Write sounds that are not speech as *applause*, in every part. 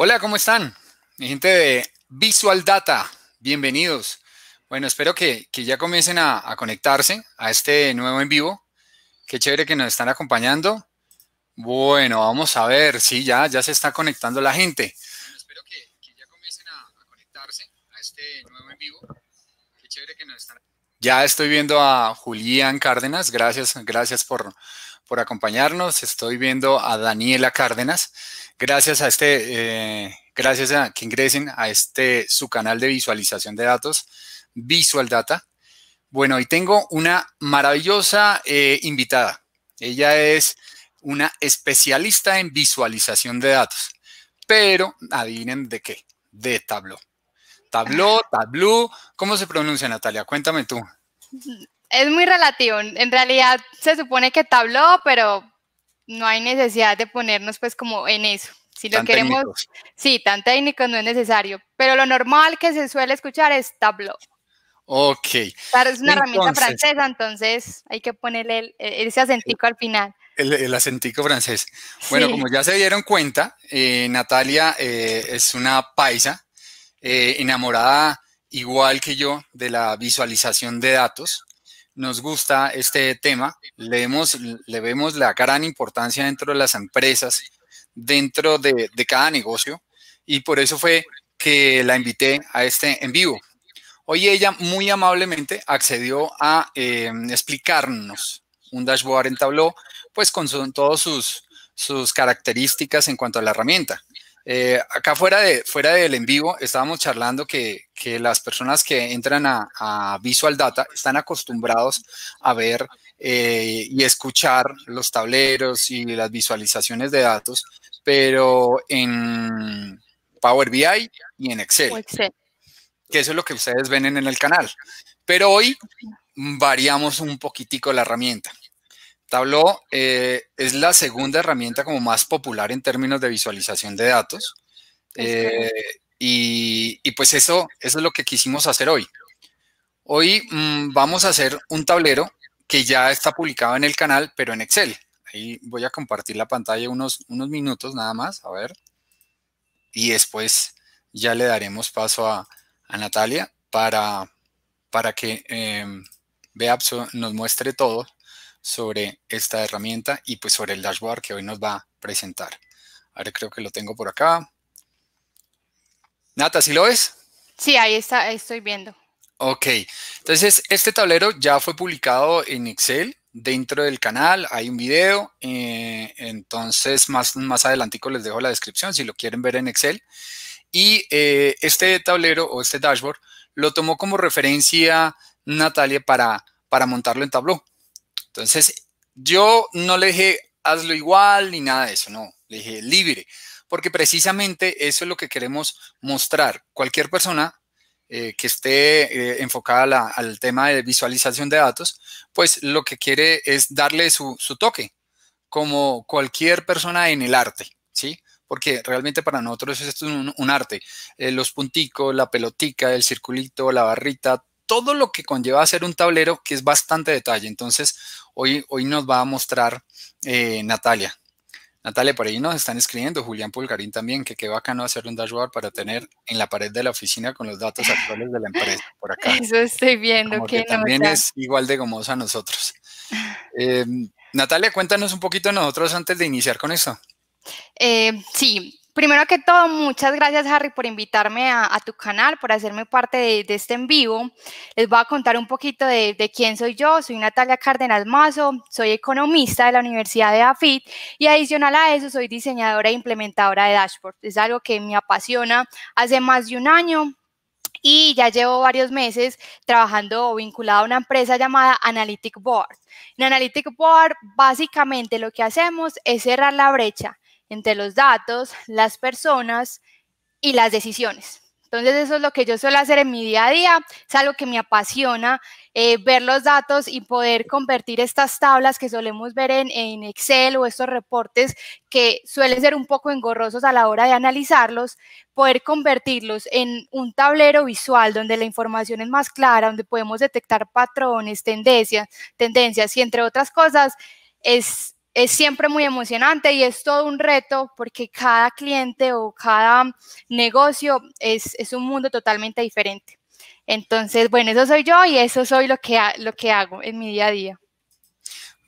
Hola, ¿cómo están? Mi gente de Visual Data, bienvenidos. Bueno, espero que, ya comiencen a, conectarse a este nuevo en vivo. Qué chévere que nos están acompañando. Bueno, vamos a ver, sí, ya, ya se está conectando la gente. espero que, ya comiencen a, conectarse a este nuevo en vivo. Qué chévere que nos están... Ya estoy viendo a Julián Cárdenas, gracias, gracias por, por acompañarnos. Estoy viendo a Daniela Cárdenas gracias a este, eh, gracias a que ingresen a este su canal de visualización de datos, Visual Data. Bueno, y tengo una maravillosa eh, invitada. Ella es una especialista en visualización de datos, pero adivinen de qué, de Tableau. Tableau, ah. Tableau, ¿cómo se pronuncia Natalia? Cuéntame tú. Es muy relativo. En realidad se supone que Tableau, pero no hay necesidad de ponernos pues como en eso. Si lo queremos, sí, tan técnico no es necesario, pero lo normal que se suele escuchar es Tableau. Ok. es una herramienta francesa, entonces hay que ponerle e, ese acentico al final. El, acentico francés. Bueno, como ya se dieron cuenta, eh, Natalia eh, es una paisa eh, enamorada igual que yo de la visualización de datos nos gusta este tema, le, vemos, la gran importancia dentro de las empresas, dentro de, cada negocio, y por eso fue que la invité a este en vivo. Hoy ella muy amablemente accedió a eh, explicarnos un dashboard en Tableau, pues con todas sus, sus características en cuanto a la herramienta. Eh, acá fuera, de, fuera del en vivo estábamos charlando que, que las personas que entran a, Visual Data están acostumbrados a ver eh, y escuchar los tableros y las visualizaciones de datos, pero en Power BI y en Excel. Que eso es lo que ustedes ven en el canal. Pero hoy variamos un poquitico la herramienta. Tableau eh, es la segunda herramienta como más popular en términos de visualización de datos. Eh, y, pues eso, es lo que quisimos hacer hoy. Hoy mm, vamos a hacer un tablero que ya está publicado en el canal, pero en Excel. Ahí voy a compartir la pantalla unos, unos minutos nada más, a ver. Y después ya le daremos paso a, Natalia para, para que em, vea, nos muestre todo sobre esta herramienta y pues sobre el dashboard que hoy nos va a presentar. Ahora creo que lo tengo por acá. Nata, ¿sí lo ves? Sí, ahí está, estoy viendo. Ok, entonces este tablero ya fue publicado en Excel dentro del canal, hay un video, eh, entonces más, más adelantico les dejo la descripción si lo quieren ver en Excel. Y eh, este tablero o este dashboard lo tomó como referencia Natalia para, para montarlo en Tableau. Entonces yo no le dije hazlo igual ni nada de eso, no, le dije libre porque precisamente eso es lo que queremos mostrar. Cualquier persona eh, que esté eh, enfocada al tema de visualización de datos, pues lo que quiere es darle su, toque, como cualquier persona en el arte, ¿sí? Porque realmente para nosotros esto es un, arte. Eh, los punticos, la pelotica, el circulito, la barrita, todo lo que conlleva hacer un tablero que es bastante detalle. Entonces, hoy, hoy nos va a mostrar Natalia. Natalia, por ahí nos están escribiendo, Julián Pulgarín también, que qué bacano hacer un dashboard para tener en la pared de la oficina con los datos actuales de la empresa, por acá. *laughs* Eso estoy viendo, que, también es igual de gomoso a nosotros. Em, Natalia, cuéntanos un poquito nosotros antes de iniciar con eso. Eh, sí, Primero que todo, muchas gracias Harry por invitarme a, tu canal, por hacerme parte de, este en vivo. Les voy a contar un poquito de, quién soy yo. Soy Natalia Cárdenas Mazo, soy economista de la Universidad de AFIT y adicional a eso soy diseñadora e implementadora de dashboard. Es algo que me apasiona hace más de un año. Y ya llevo varios meses trabajando o vinculado a una empresa llamada Analytic Board. En Analytic Board básicamente lo que hacemos es cerrar la brecha entre los datos, las personas y las decisiones. Entonces eso es lo que yo suelo hacer en mi día a día, es algo que me apasiona, eh, ver los datos y poder convertir estas tablas que solemos ver en, Excel o estos reportes que suelen ser un poco engorrosos a la hora de analizarlos, poder convertirlos en un tablero visual donde la información es más clara, donde podemos detectar patrones, tendencias, tendencias y entre otras cosas, es es siempre muy emocionante y es todo un reto porque cada cliente o cada negocio es, un mundo totalmente diferente. Entonces, bueno, eso soy yo y eso soy lo que, lo que hago en mi día a día.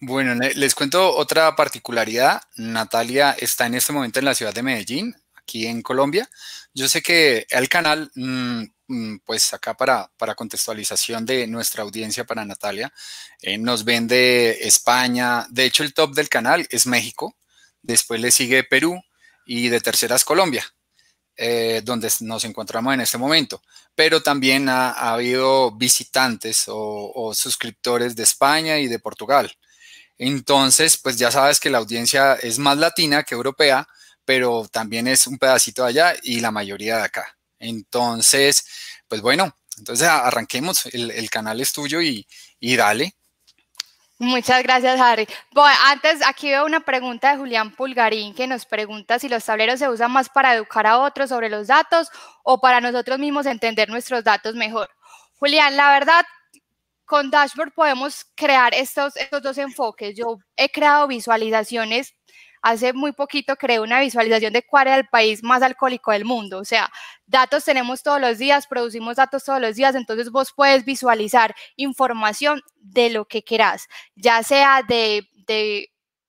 Bueno, les cuento otra particularidad. Natalia está en este momento en la ciudad de Medellín, aquí en Colombia. Yo sé que el canal mm, Mm, pues acá para, para contextualización de nuestra audiencia, para Natalia, eh, nos vende España, de hecho el top del canal es México, después le sigue Perú y de terceras Colombia. Eh, donde nos encontramos en este momento. Pero también ha, habido visitantes o, suscriptores de España y de Portugal. Entonces, pues ya sabes que la audiencia es más latina que europea, pero también es un pedacito allá y la mayoría de acá. Entonces, pues bueno, entonces arranquemos, el, canal es tuyo y, dale. Muchas gracias, Harry. antes, aquí veo una pregunta de Julián Pulgarín que nos pregunta si los tableros se usan más para educar a otros sobre los datos o para nosotros mismos entender nuestros datos mejor. Julián, la verdad, con Dashboard podemos crear estos, estos dos enfoques. Yo he creado visualizaciones hace muy poquito creé una visualización de cuál era el país más alcohólico del mundo. O sea, datos tenemos todos los días, producimos datos todos los días, entonces vos puedes visualizar información de lo que querás, ya sea de,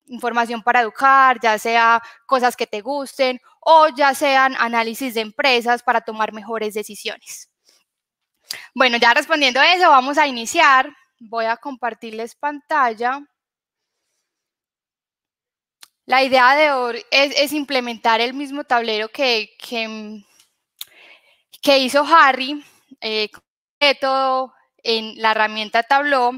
información para educar, ya sea cosas que te gusten o ya sean análisis de empresas para tomar mejores decisiones. Bueno, ya respondiendo a eso, vamos a iniciar. Voy a compartirles pantalla la idea de hoy es, implementar el mismo tablero que, que, hizo Harry, eh, todo en la herramienta Tableau.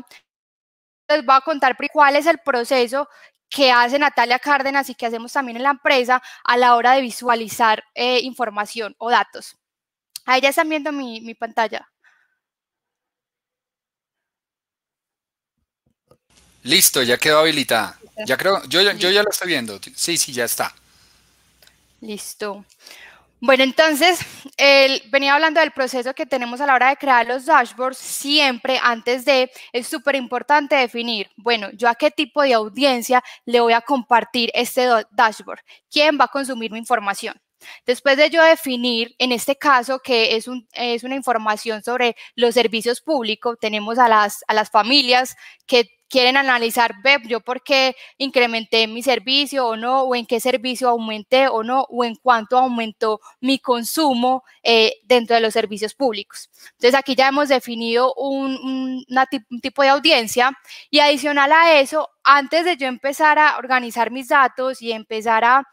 Les voy a contar cuál es el proceso que hace Natalia Cárdenas y que hacemos también en la empresa a la hora de visualizar eh, información o datos. Ahí ya están viendo mi pantalla. Listo, ya quedó habilitada. Ya creo, yo, ya lo estoy viendo. Sí, sí, ya está. Listo. Bueno, entonces, venía hablando del proceso que tenemos a la hora de crear los dashboards. Siempre antes de, es súper importante definir, bueno, yo a qué tipo de audiencia le voy a compartir este dashboard, quién va a consumir mi información. Después de yo definir, en este caso, que es, una información sobre los servicios públicos, tenemos a las, familias que quieren analizar, ve, yo por qué incrementé mi servicio o no, o en qué servicio aumenté o no, o en cuánto aumentó mi consumo eh, dentro de los servicios públicos. Entonces aquí ya hemos definido un, un, tipo de audiencia y adicional a eso, antes de yo empezar a organizar mis datos y empezar a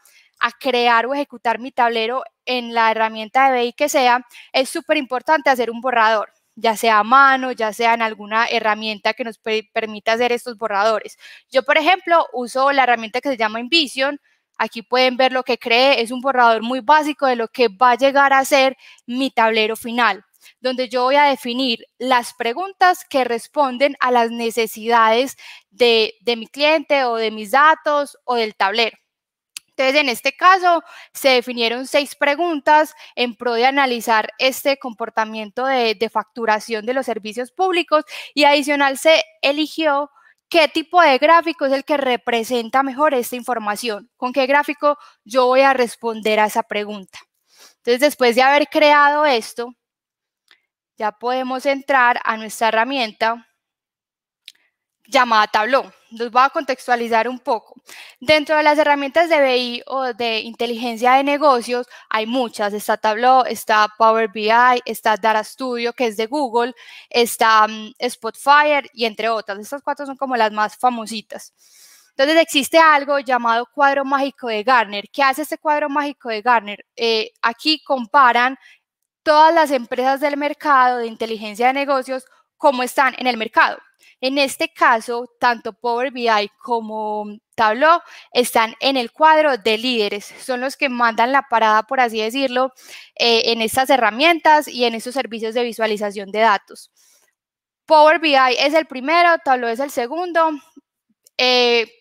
a crear o ejecutar mi tablero en la herramienta de BI que sea, es súper importante hacer un borrador ya sea a mano, ya sea en alguna herramienta que nos permita hacer estos borradores. Yo, por ejemplo, uso la herramienta que se llama InVision. Aquí pueden ver lo que cree. Es un borrador muy básico de lo que va a llegar a ser mi tablero final, donde yo voy a definir las preguntas que responden a las necesidades de, de mi cliente o de mis datos o del tablero. Entonces, en este caso, se definieron seis preguntas en pro de analizar este comportamiento de, de facturación de los servicios públicos y adicional se eligió qué tipo de gráfico es el que representa mejor esta información, con qué gráfico yo voy a responder a esa pregunta. Entonces, después de haber creado esto, ya podemos entrar a nuestra herramienta llamada Tableau. Los voy a contextualizar un poco. Dentro de las herramientas de BI o de inteligencia de negocios hay muchas. Está Tableau, está Power BI, está Data Studio, que es de Google, está mm, Spotfire y entre otras. Estas cuatro son como las más famositas. Entonces existe algo llamado cuadro mágico de Garner. ¿Qué hace este cuadro mágico de Garner? Eh, aquí comparan todas las empresas del mercado de inteligencia de negocios, cómo están en el mercado. En este caso, tanto Power BI como Tableau están en el cuadro de líderes, son los que mandan la parada, por así decirlo, eh, en estas herramientas y en estos servicios de visualización de datos. Power BI es el primero, Tableau es el segundo. Eh,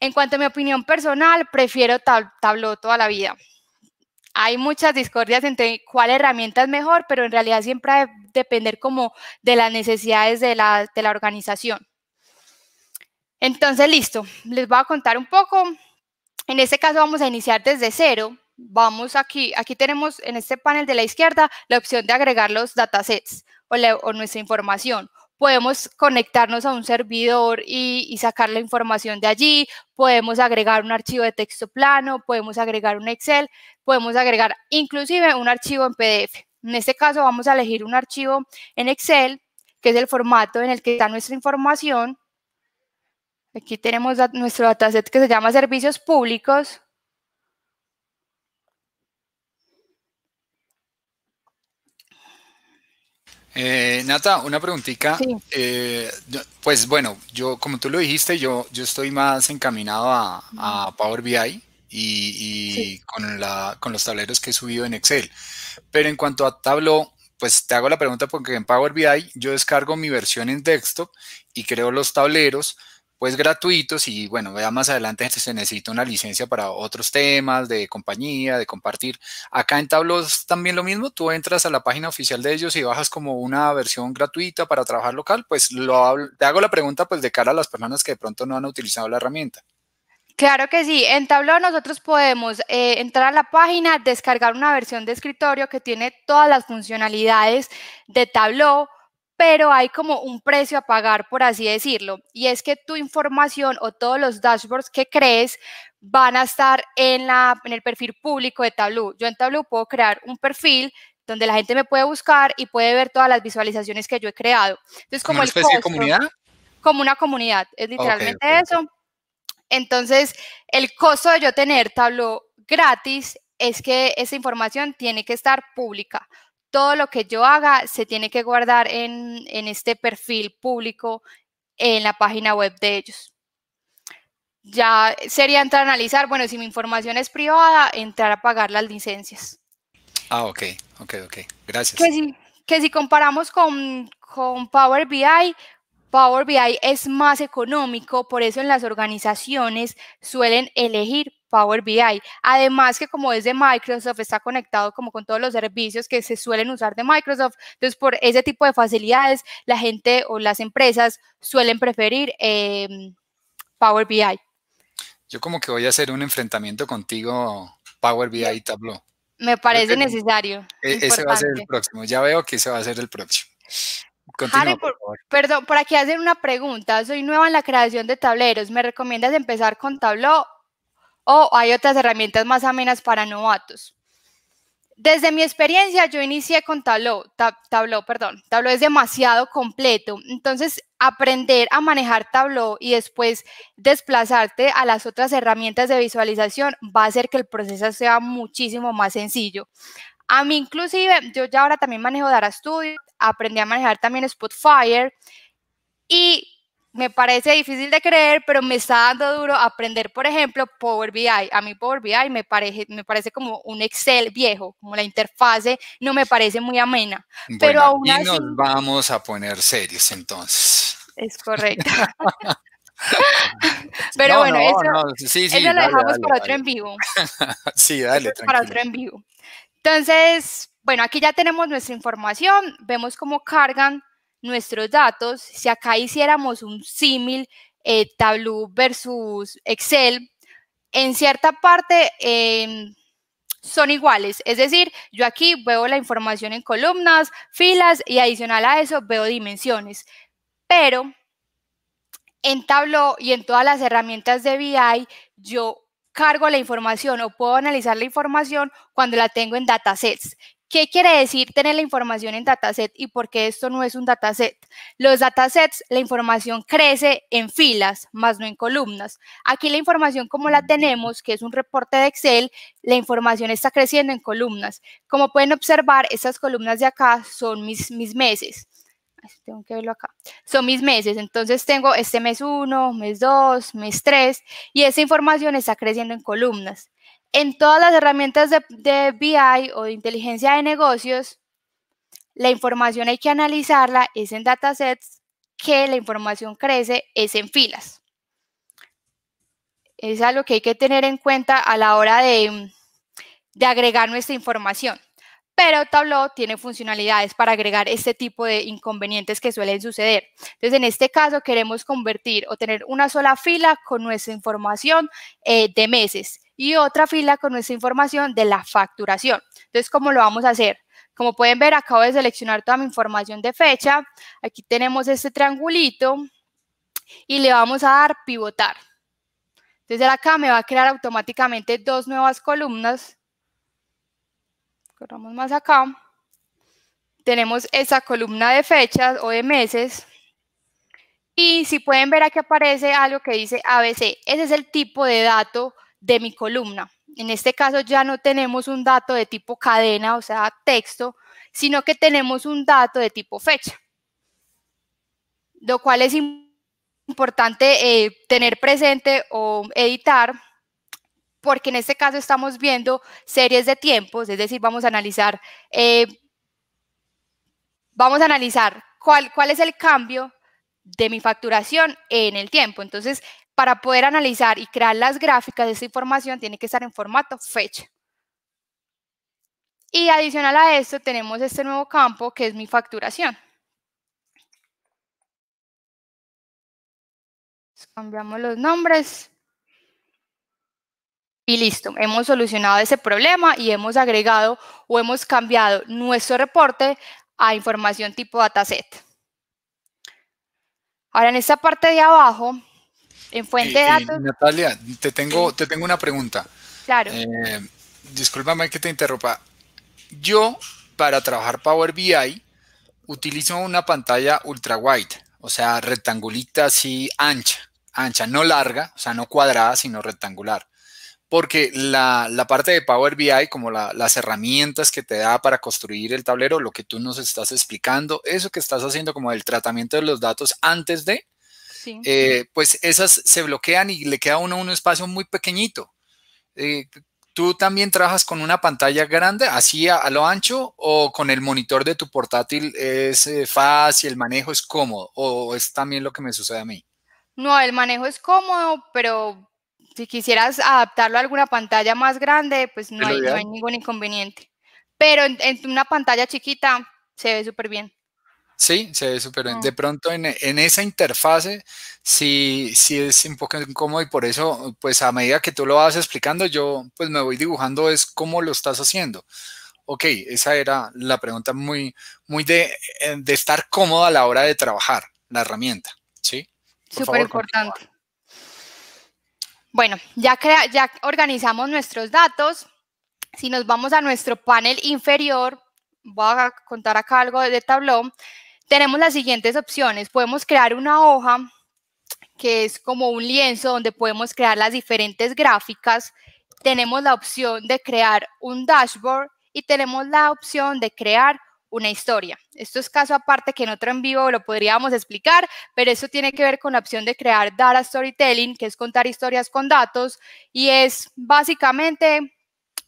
en cuanto a mi opinión personal, prefiero Tableau toda la vida hay muchas discordias entre cuál herramienta es mejor, pero en realidad siempre depende de depender como de las necesidades de la, organización. Entonces, listo, les voy a contar un poco. En este caso vamos a iniciar desde cero. Vamos aquí, aquí tenemos en este panel de la izquierda la opción de agregar los datasets o nuestra información podemos conectarnos a un servidor y, sacar la información de allí, podemos agregar un archivo de texto plano, podemos agregar un Excel, podemos agregar inclusive un archivo en PDF. En este caso vamos a elegir un archivo en Excel, que es el formato en el que está nuestra información. Aquí tenemos nuestro dataset que se llama servicios públicos. Eh, Nata, una preguntita. Eh, pues bueno, yo como tú lo dijiste, yo, yo estoy más encaminado a, Power BI y, con, la, con los tableros que he subido en Excel. Pero en cuanto a Tableau, pues te hago la pregunta porque en Power BI yo descargo mi versión en desktop y creo los tableros, pues gratuitos y bueno, vea más adelante se necesita una licencia para otros temas de compañía, de compartir. Acá en Tablos también lo mismo, tú entras a la página oficial de ellos y bajas como una versión gratuita para trabajar local, pues lo te hago la pregunta pues de cara a las personas que de pronto no han utilizado la herramienta. Claro que sí, en Tableau nosotros podemos eh, entrar a la página, descargar una versión de escritorio que tiene todas las funcionalidades de Tableau, pero hay como un precio a pagar, por así decirlo, y es que tu información o todos los dashboards que crees van a estar en, la, en el perfil público de Tableau. Yo en Tableau puedo crear un perfil donde la gente me puede buscar y puede ver todas las visualizaciones que yo he creado. Entonces, como, una comunidad? Como una comunidad, es literalmente eso. Entonces, el costo de yo tener Tableau gratis es que esa información tiene que estar pública todo lo que yo haga se tiene que guardar en, en este perfil público en la página web de ellos. Ya sería entrar a analizar, bueno, si mi información es privada, entrar a pagar las licencias. Ah, ok, ok, ok. Gracias. Que si, si comparamos con, con Power BI, Power BI es más económico, por eso en las organizaciones suelen elegir Power BI. Además que como es de Microsoft, está conectado como con todos los servicios que se suelen usar de Microsoft. Entonces, por ese tipo de facilidades, la gente o las empresas suelen preferir em, Power BI. Yo como que voy a hacer un enfrentamiento contigo, Power BI y Tableau. Me parece necesario. E-, ese va a ser el próximo. Ya veo que ese va a ser el próximo por, perdón, por aquí hacer una pregunta. Soy nueva en la creación de tableros. ¿Me recomiendas empezar con Tableau o hay otras herramientas más amenas para novatos? Desde mi experiencia, yo inicié con Tableau, Tableau, perdón. Tableau es demasiado completo. Entonces, aprender a manejar Tableau y después desplazarte a las otras herramientas de visualización va a hacer que el proceso sea muchísimo más sencillo. A mí, inclusive, yo ya ahora también manejo Dara Studio aprendí a manejar también Spotfire y me parece difícil de creer, pero me está dando duro aprender, por ejemplo, Power BI. A mí Power BI me parece, me parece como un Excel viejo, como la interfase no me parece muy amena. pero aún y así... nos vamos a poner series entonces. Es correcto. *laughs* pero bueno, eso, Sí, sí, eso lo dejamos para otro en vivo. sí, dale. para otro en vivo. Entonces, bueno, aquí ya tenemos nuestra información, vemos cómo cargan nuestros datos. Si acá hiciéramos un símil eh, Tableau versus Excel, en cierta parte em, son iguales. Es decir, yo aquí veo la información en columnas, filas y adicional a eso veo dimensiones. Pero en Tableau y en todas las herramientas de BI, yo cargo la información o puedo analizar la información cuando la tengo en datasets. ¿Qué quiere decir tener la información en dataset y por qué esto no es un dataset? Los datasets, la información crece en filas, más no en columnas. Aquí la información como la tenemos, que es un reporte de Excel, la información está creciendo en columnas. Como pueden observar, estas columnas de acá son mis, mis meses. Tengo que verlo acá. Son mis meses. Entonces tengo este mes 1, mes 2, mes 3 y esa información está creciendo en columnas. En todas las herramientas de, BI o de inteligencia de negocios, la información hay que analizarla, es en datasets, que la información crece, es en filas. Es algo que hay que tener en cuenta a la hora de, agregar nuestra información. Pero Tableau tiene funcionalidades para agregar este tipo de inconvenientes que suelen suceder. Entonces, en este caso, queremos convertir o tener una sola fila con nuestra información eh, de meses y otra fila con nuestra información de la facturación. Entonces, ¿cómo lo vamos a hacer? Como pueden ver, acabo de seleccionar toda mi información de fecha. Aquí tenemos este triangulito y le vamos a dar pivotar. Entonces, acá me va a crear automáticamente dos nuevas columnas. Corramos más acá. Tenemos esa columna de fechas o de meses. Y si pueden ver aquí aparece algo que dice ABC. Ese es el tipo de dato de mi columna. En este caso ya no tenemos un dato de tipo cadena, o sea, texto, sino que tenemos un dato de tipo fecha, lo cual es importante eh, tener presente o editar, porque en este caso estamos viendo series de tiempos, es decir, vamos a analizar, eh, vamos a analizar cuál, cuál es el cambio de mi facturación en el tiempo. Entonces, para poder analizar y crear las gráficas de esa información tiene que estar en formato fecha. Y adicional a esto tenemos este nuevo campo que es mi facturación. Cambiamos los nombres. Y listo, hemos solucionado ese problema y hemos agregado o hemos cambiado nuestro reporte a información tipo dataset. Ahora en esta parte de abajo en fuente de eh, eh, datos. Natalia, te tengo, te tengo una pregunta. Claro. Eh, que te interrumpa. Yo, para trabajar Power BI, utilizo una pantalla ultra wide, o sea, rectangulita así ancha, ancha, no larga, o sea, no cuadrada, sino rectangular. Porque la, parte de Power BI, como las herramientas que te da para construir el tablero, lo que tú nos estás explicando, eso que estás haciendo como el tratamiento de los datos antes de, eh, pues esas se bloquean y le queda uno un espacio muy pequeñito. Eh, ¿Tú también trabajas con una pantalla grande, así a, lo ancho, o con el monitor de tu portátil es eh, fácil, el manejo es cómodo, o es también lo que me sucede a mí? No, el manejo es cómodo, pero si quisieras adaptarlo a alguna pantalla más grande, pues no, hay, ningún inconveniente. Pero en, en una pantalla chiquita se ve súper bien. Sí, se ve súper ah. De pronto en, esa interfase sí, sí es un poco incómodo y por eso, pues a medida que tú lo vas explicando, yo pues me voy dibujando es cómo lo estás haciendo. Ok, esa era la pregunta muy, muy de, eh, estar cómodo a la hora de trabajar la herramienta, ¿sí? Súper importante. Bueno, ya, crea, ya organizamos nuestros datos. Si nos vamos a nuestro panel inferior, voy a contar acá algo de tablón tenemos las siguientes opciones. Podemos crear una hoja que es como un lienzo donde podemos crear las diferentes gráficas. Tenemos la opción de crear un dashboard y tenemos la opción de crear una historia. Esto es caso aparte que en otro en vivo lo podríamos explicar, pero eso tiene que ver con la opción de crear data storytelling, que es contar historias con datos y es básicamente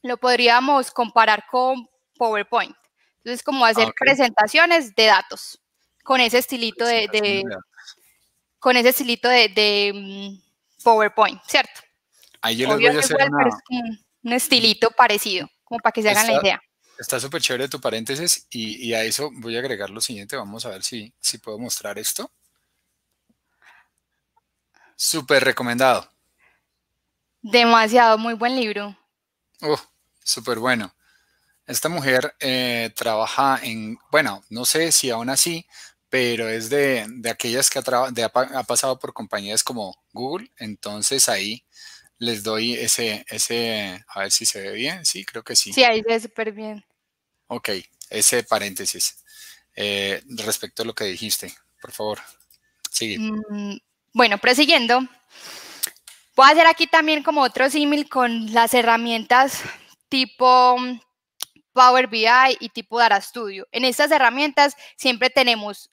lo podríamos comparar con PowerPoint. Entonces, como hacer ah, presentaciones de datos. Pues con ese estilito de, con ese estilito de, mm, PowerPoint, ¿cierto? Ahí yo les voy a hacer un, estilito parecido, como para que se hagan la idea. Está súper chévere tu paréntesis y, a eso voy a agregar lo siguiente. Vamos a ver si, si puedo mostrar esto. Súper recomendado. Demasiado, muy buen libro. Oh, súper bueno. Esta mujer eh, trabaja en, bueno, no sé si aún así pero es de, aquellas que ha, pasado por compañías como Google, entonces ahí les doy ese, ese, a ver si se ve bien, sí, creo que sí. Sí, ahí se ve súper bien. Ok, ese paréntesis. Eh, respecto a lo que dijiste, por favor, sigue. Mm, bueno, prosiguiendo, voy a hacer aquí también como otro símil con las herramientas tipo Power BI y tipo Data Studio. En estas herramientas siempre tenemos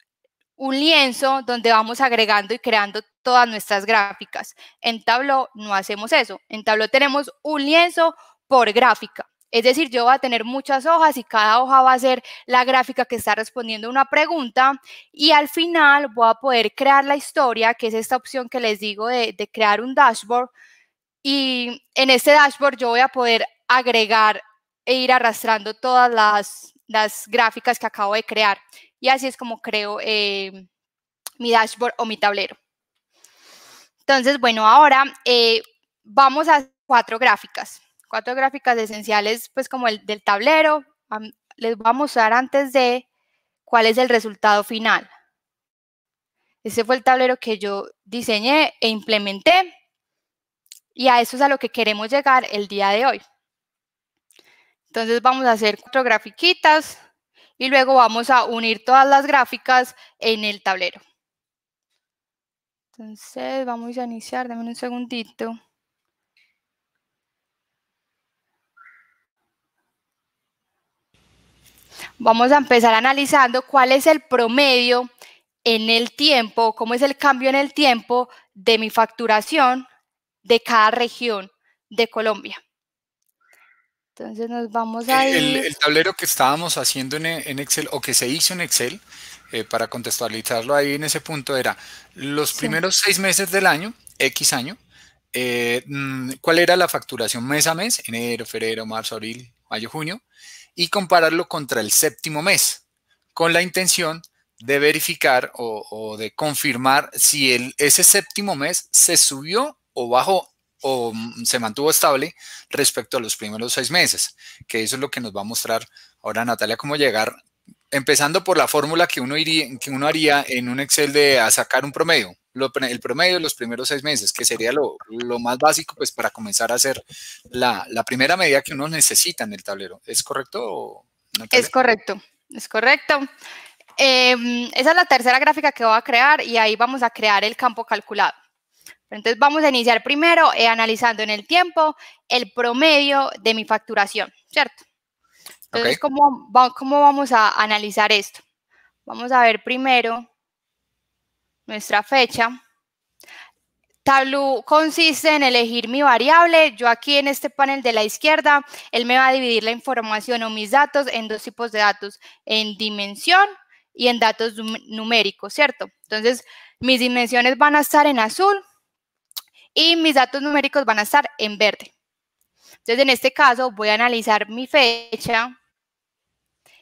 un lienzo donde vamos agregando y creando todas nuestras gráficas. En Tableau no hacemos eso. En Tableau tenemos un lienzo por gráfica. Es decir, yo voy a tener muchas hojas y cada hoja va a ser la gráfica que está respondiendo una pregunta y al final voy a poder crear la historia, que es esta opción que les digo de, de crear un dashboard. Y en este dashboard yo voy a poder agregar e ir arrastrando todas las, las gráficas que acabo de crear. Y así es como creo eh, mi dashboard o mi tablero. Entonces, bueno, ahora eh, vamos a cuatro gráficas. Cuatro gráficas esenciales, pues como el del tablero. Les voy a mostrar antes de cuál es el resultado final. Ese fue el tablero que yo diseñé e implementé. Y a eso es a lo que queremos llegar el día de hoy. Entonces vamos a hacer cuatro grafiquitas y luego vamos a unir todas las gráficas en el tablero. Entonces vamos a iniciar, dame un segundito. Vamos a empezar analizando cuál es el promedio en el tiempo, cómo es el cambio en el tiempo de mi facturación de cada región de Colombia. Entonces nos vamos eh, a ir. El, tablero que estábamos haciendo e, en, Excel o que se hizo en Excel, eh, para contextualizarlo ahí en ese punto, era los primeros seis meses del año, X año, eh, mm, cuál era la facturación mes a mes, enero, febrero, marzo, abril, mayo, junio, y compararlo contra el séptimo mes, con la intención de verificar o, de confirmar si el, ese séptimo mes se subió o bajó o mm, se mantuvo estable respecto a los primeros seis meses, que eso es lo que nos va a mostrar ahora Natalia cómo llegar, empezando por la fórmula que uno, iría, que uno haría en un Excel de a sacar un promedio, el promedio de los primeros seis meses, que sería lo, más básico pues para comenzar a hacer la, primera medida que uno necesita en el tablero. ¿Es correcto? Natalia? Es correcto, es correcto. Em, esa es la tercera gráfica que va a crear y ahí vamos a crear el campo calculado. Entonces vamos a iniciar primero eh, analizando en el tiempo el promedio de mi facturación, ¿cierto? Entonces, ¿cómo, ¿cómo vamos a analizar esto? Vamos a ver primero nuestra fecha. Tableau consiste en elegir mi variable. Yo aquí en este panel de la izquierda, él me va a dividir la información o mis datos en dos tipos de datos, en dimensión y en datos numéricos, ¿cierto? Entonces, mis dimensiones van a estar en azul, y mis datos numéricos van a estar en verde. Entonces, en este caso, voy a analizar mi fecha.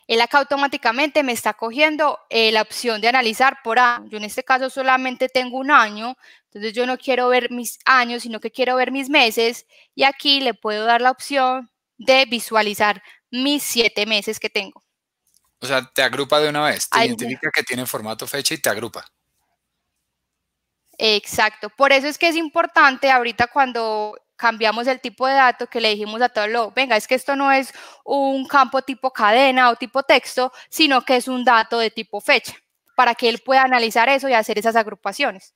Él acá automáticamente me está cogiendo eh, la opción de analizar por año. Yo en este caso solamente tengo un año, entonces yo no quiero ver mis años, sino que quiero ver mis meses. Y aquí le puedo dar la opción de visualizar mis siete meses que tengo. O sea, te agrupa de una vez, te identifica que tiene formato fecha y te agrupa. Exacto, por eso es que es importante ahorita cuando cambiamos el tipo de dato que le dijimos a todo lo, venga, es que esto no es un campo tipo cadena o tipo texto, sino que es un dato de tipo fecha, para que él pueda analizar eso y hacer esas agrupaciones.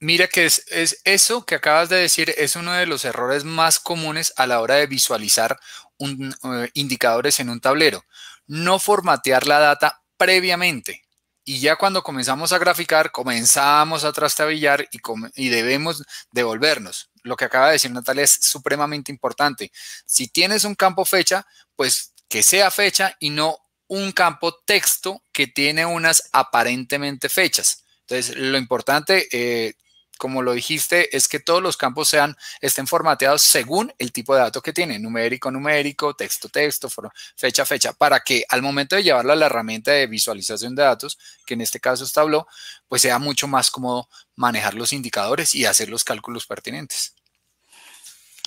Mira que es, eso que acabas de decir es uno de los errores más comunes a la hora de visualizar un, eh, indicadores en un tablero. No formatear la data previamente y ya cuando comenzamos a graficar, comenzamos a trastabillar y, debemos devolvernos. Lo que acaba de decir Natalia es supremamente importante. Si tienes un campo fecha, pues que sea fecha y no un campo texto que tiene unas aparentemente fechas. Entonces, lo importante, eh, como lo dijiste, es que todos los campos sean, estén formateados según el tipo de dato que tiene numérico, numérico, texto, texto, fecha, fecha, para que al momento de llevarlo a la herramienta de visualización de datos, que en este caso es Tableau, pues sea mucho más cómodo manejar los indicadores y hacer los cálculos pertinentes.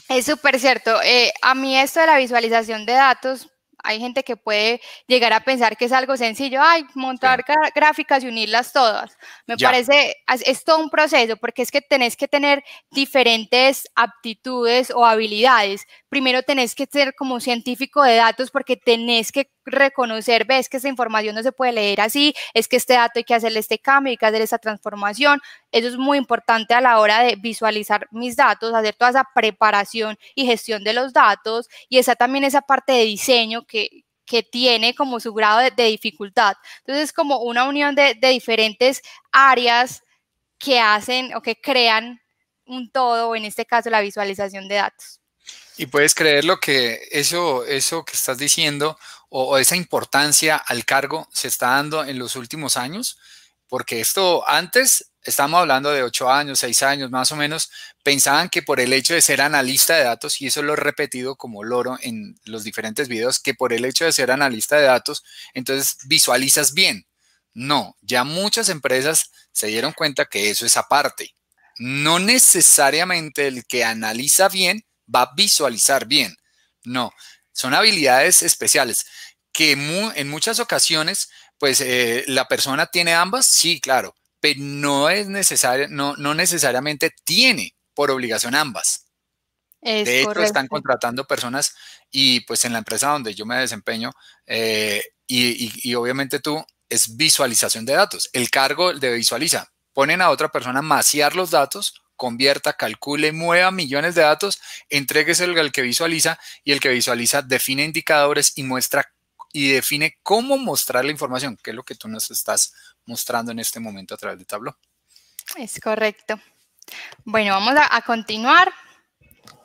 Es súper cierto. Eh, a mí esto de la visualización de datos hay gente que puede llegar a pensar que es algo sencillo, ay, montar gráficas y unirlas todas. Me parece, es, todo un proceso, porque es que tenés que tener diferentes aptitudes o habilidades. Primero tenés que ser como científico de datos porque tenés que reconocer, ves que esta información no se puede leer así, es que este dato hay que hacerle este cambio, hay que hacerle esta transformación. Eso es muy importante a la hora de visualizar mis datos, hacer toda esa preparación y gestión de los datos y está también esa parte de diseño que, tiene como su grado de, dificultad. Entonces es como una unión de, diferentes áreas que hacen o que crean un todo, en este caso la visualización de datos. Y puedes creer lo que eso, eso que estás diciendo o, esa importancia al cargo se está dando en los últimos años, porque esto antes estamos hablando de ocho años, seis años más o menos, pensaban que por el hecho de ser analista de datos, y eso lo he repetido como loro en los diferentes videos, que por el hecho de ser analista de datos, entonces visualizas bien. No, ya muchas empresas se dieron cuenta que eso es aparte. No necesariamente el que analiza bien va a visualizar bien. No, son habilidades especiales que en muchas ocasiones, pues eh, la persona tiene ambas, sí, claro, pero no es necesario, no, necesariamente tiene por obligación ambas. de hecho, están contratando personas y pues en la empresa donde yo me desempeño eh, y, y, obviamente tú es visualización de datos. El cargo de visualiza. Ponen a otra persona a maciar los datos convierta, calcule, mueva millones de datos, entregues el que visualiza y el que visualiza define indicadores y muestra y define cómo mostrar la información, que es lo que tú nos estás mostrando en este momento a través de Tableau. Es correcto. Bueno, vamos a, continuar.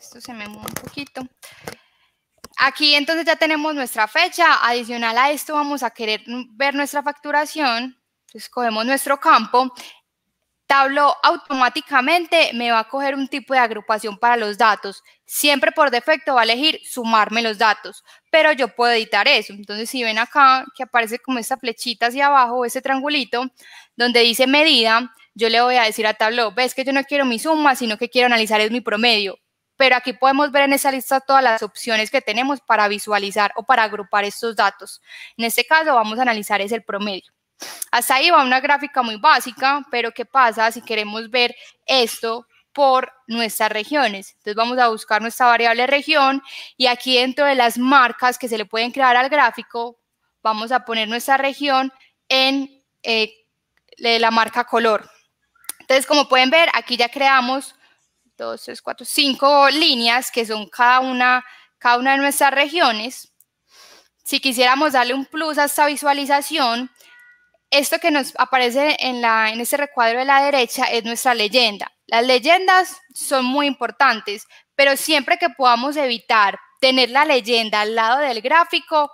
Esto se me mueve un poquito. Aquí entonces ya tenemos nuestra fecha. Adicional a esto vamos a querer ver nuestra facturación. Escogemos nuestro campo Tableau automáticamente me va a coger un tipo de agrupación para los datos. Siempre por defecto va a elegir sumarme los datos, pero yo puedo editar eso. Entonces, si ven acá que aparece como esta flechita hacia abajo, ese triangulito, donde dice medida, yo le voy a decir a Tableau, ves que yo no quiero mi suma, sino que quiero analizar es mi promedio. Pero aquí podemos ver en esa lista todas las opciones que tenemos para visualizar o para agrupar estos datos. En este caso, vamos a analizar es el promedio. Hasta ahí va una gráfica muy básica, pero ¿qué pasa si queremos ver esto por nuestras regiones? Entonces vamos a buscar nuestra variable región y aquí dentro de las marcas que se le pueden crear al gráfico, vamos a poner nuestra región en eh, la marca color. Entonces, como pueden ver, aquí ya creamos dos, cuatro, cinco líneas que son cada una, cada una de nuestras regiones. Si quisiéramos darle un plus a esta visualización, esto que nos aparece en, la, este recuadro de la derecha es nuestra leyenda. Las leyendas son muy importantes, pero siempre que podamos evitar tener la leyenda al lado del gráfico,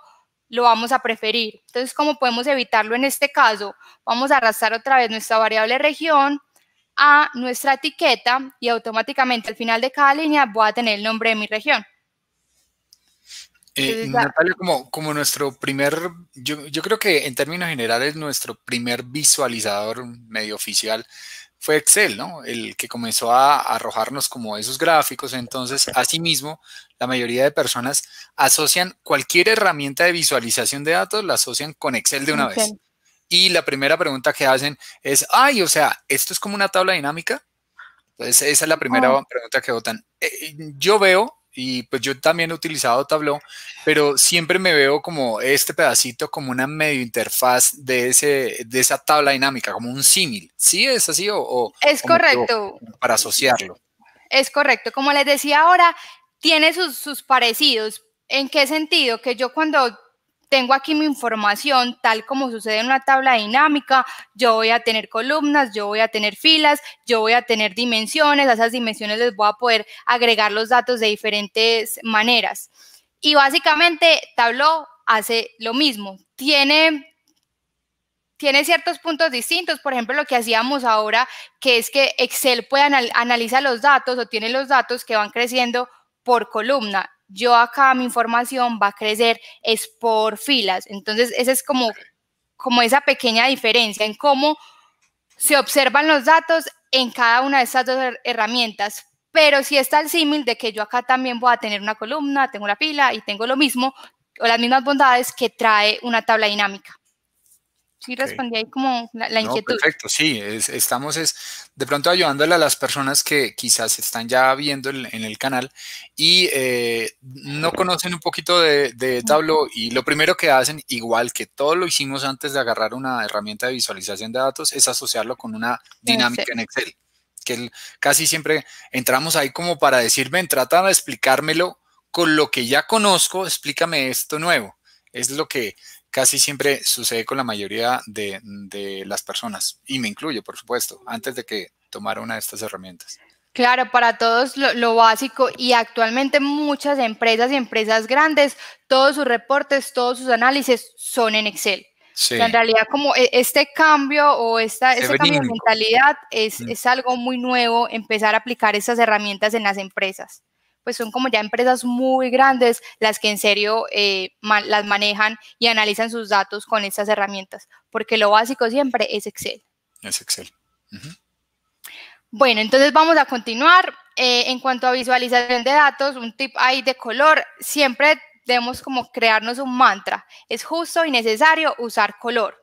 lo vamos a preferir. Entonces, ¿cómo podemos evitarlo en este caso? Vamos a arrastrar otra vez nuestra variable región a nuestra etiqueta y automáticamente al final de cada línea voy a tener el nombre de mi región. Eh, Natalia, como, nuestro primer, yo, creo que en términos generales nuestro primer visualizador medio oficial fue Excel, ¿no? El que comenzó a arrojarnos como esos gráficos. Entonces, asimismo, la mayoría de personas asocian cualquier herramienta de visualización de datos, la asocian con Excel de una vez. Y la primera pregunta que hacen es, ay, o sea, ¿esto es como una tabla dinámica? Entonces, esa es la primera ah. pregunta que votan. Eh, yo veo y pues yo también he utilizado Tableau, pero siempre me veo como este pedacito, como una medio interfaz de, ese, de esa tabla dinámica, como un símil. ¿Sí es así o...? es correcto. para asociarlo. Es correcto. Como les decía ahora, tiene sus, sus parecidos. ¿En qué sentido? Que yo cuando tengo aquí mi información, tal como sucede en una tabla dinámica, yo voy a tener columnas, yo voy a tener filas, yo voy a tener dimensiones, a esas dimensiones les voy a poder agregar los datos de diferentes maneras. Y básicamente Tableau hace lo mismo, tiene tiene ciertos puntos distintos, por ejemplo, lo que hacíamos ahora, que es que Excel puede analizar analiza los datos o tiene los datos que van creciendo por columna yo acá mi información va a crecer es por filas. Entonces, esa es como, como esa pequeña diferencia en cómo se observan los datos en cada una de estas dos herramientas. Pero si está el símil de que yo acá también voy a tener una columna, tengo una pila y tengo lo mismo o las mismas bondades que trae una tabla dinámica. Sí, respondí ahí como la, inquietud. perfecto, sí, estamos es, de pronto ayudándole a las personas que quizás están ya viendo en el canal y eh, no conocen un poquito de, Tableau y lo primero que hacen, igual que todo lo hicimos antes de agarrar una herramienta de visualización de datos, es asociarlo con una dinámica en Excel, que casi siempre entramos ahí como para decirme, trata de explicármelo con lo que ya conozco, explícame esto nuevo. Es lo que casi siempre sucede con la mayoría de, las personas, y me incluyo, por supuesto, antes de que tomara una de estas herramientas. Claro, para todos lo, básico y actualmente muchas empresas y empresas grandes, todos sus reportes, todos sus análisis son en Excel. en realidad como e, este cambio o esta, este mentalidad es, mm. es algo muy nuevo, empezar a aplicar estas herramientas en las empresas pues son como ya empresas muy grandes las que en serio eh, las manejan y analizan sus datos con estas herramientas, porque lo básico siempre es Excel. Es Excel. Bueno, entonces vamos a continuar. Eh, en cuanto a visualización de datos, un tip ahí de color, siempre debemos como crearnos un mantra. Es justo y necesario usar color.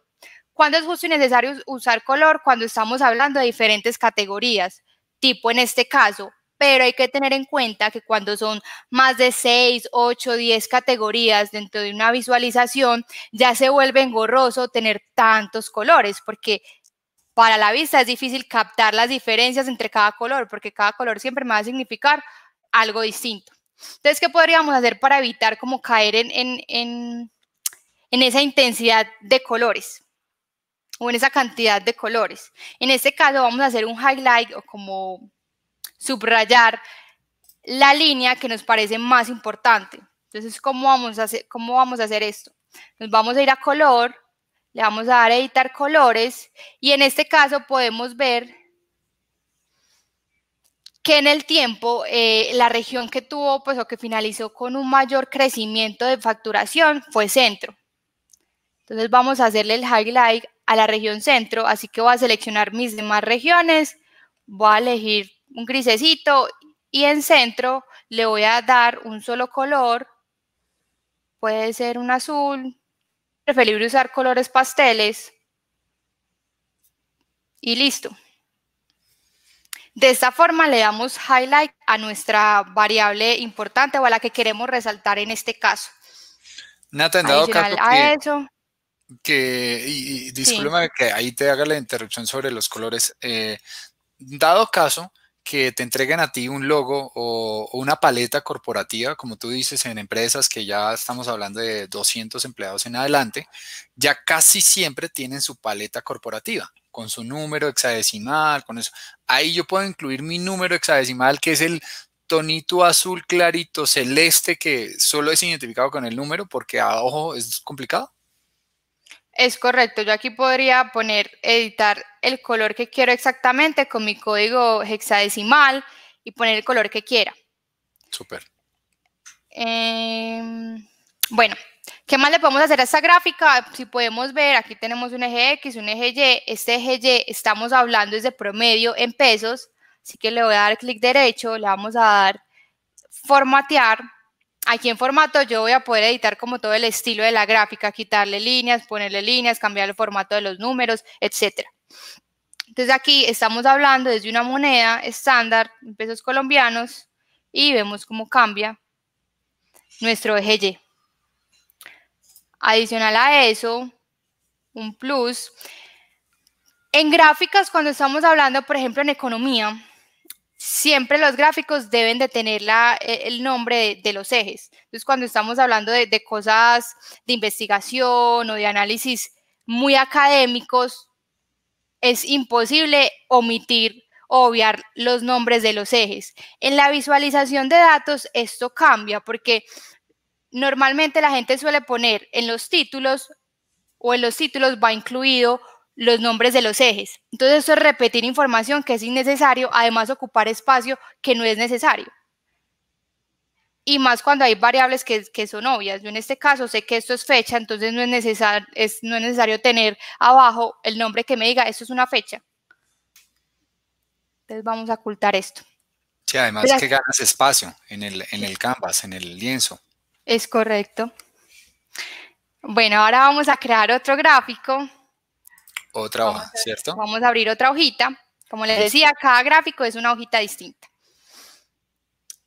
¿Cuándo es justo y necesario usar color? Cuando estamos hablando de diferentes categorías, tipo en este caso, pero hay que tener en cuenta que cuando son más de 6, 8, 10 categorías dentro de una visualización, ya se vuelve engorroso tener tantos colores, porque para la vista es difícil captar las diferencias entre cada color, porque cada color siempre me va a significar algo distinto. Entonces, ¿qué podríamos hacer para evitar como caer en, en esa intensidad de colores? o en esa cantidad de colores. En este caso vamos a hacer un highlight o como subrayar la línea que nos parece más importante. Entonces, ¿cómo vamos a hacer, esto? Nos vamos a ir a color, le vamos a dar a editar colores y en este caso podemos ver que en el tiempo eh, la región que tuvo, pues o que finalizó con un mayor crecimiento de facturación fue centro. Entonces vamos a hacerle el highlight a la región centro, así que voy a seleccionar mis demás regiones, voy a elegir un grisecito y en centro le voy a dar un solo color, puede ser un azul, preferible usar colores pasteles y listo. De esta forma le damos highlight a nuestra variable importante o a la que queremos resaltar en este caso. Nata, en dado caso a y, que ahí te haga la interrupción sobre los colores. Eh, dado caso que te entreguen a ti un logo o, una paleta corporativa, como tú dices, en empresas que ya estamos hablando de 200 empleados en adelante, ya casi siempre tienen su paleta corporativa, con su número hexadecimal, con eso. Ahí yo puedo incluir mi número hexadecimal, que es el tonito azul clarito celeste que solo es identificado con el número, porque a ah, ojo es complicado. Es correcto, yo aquí podría poner, editar el color que quiero exactamente con mi código hexadecimal y poner el color que quiera. Súper. Em, bueno, ¿qué más le podemos hacer a esta gráfica? Si podemos ver, aquí tenemos un eje X, un eje Y. Este eje Y estamos hablando es de promedio en pesos, así que le voy a dar clic derecho, le vamos a dar formatear Aquí en formato yo voy a poder editar como todo el estilo de la gráfica, quitarle líneas, ponerle líneas, cambiar el formato de los números, etcétera. Entonces aquí estamos hablando desde una moneda estándar pesos colombianos y vemos cómo cambia nuestro eje Y. Adicional a eso, un plus. En gráficas, cuando estamos hablando, por ejemplo, en economía, siempre los gráficos deben de tener e, el nombre de, los ejes. Entonces, cuando estamos hablando de, de, cosas de investigación o de análisis muy académicos, es imposible omitir o obviar los nombres de los ejes. En la visualización de datos esto cambia porque normalmente la gente suele poner en los títulos o en los títulos va incluido los nombres de los ejes. Entonces esto es repetir información que es innecesario, además ocupar espacio que no es necesario. Y más cuando hay variables que, son obvias. Yo en este caso sé que esto es fecha, entonces no es, no es necesario tener abajo el nombre que me diga, esto es una fecha. Entonces vamos a ocultar esto. Sí, además que ganas espacio en el, en el canvas, en el lienzo. Es correcto. Bueno, ahora vamos a crear otro gráfico. Otra hoja, ¿cierto? Vamos a abrir otra hojita. Como les decía, cada gráfico es una hojita distinta.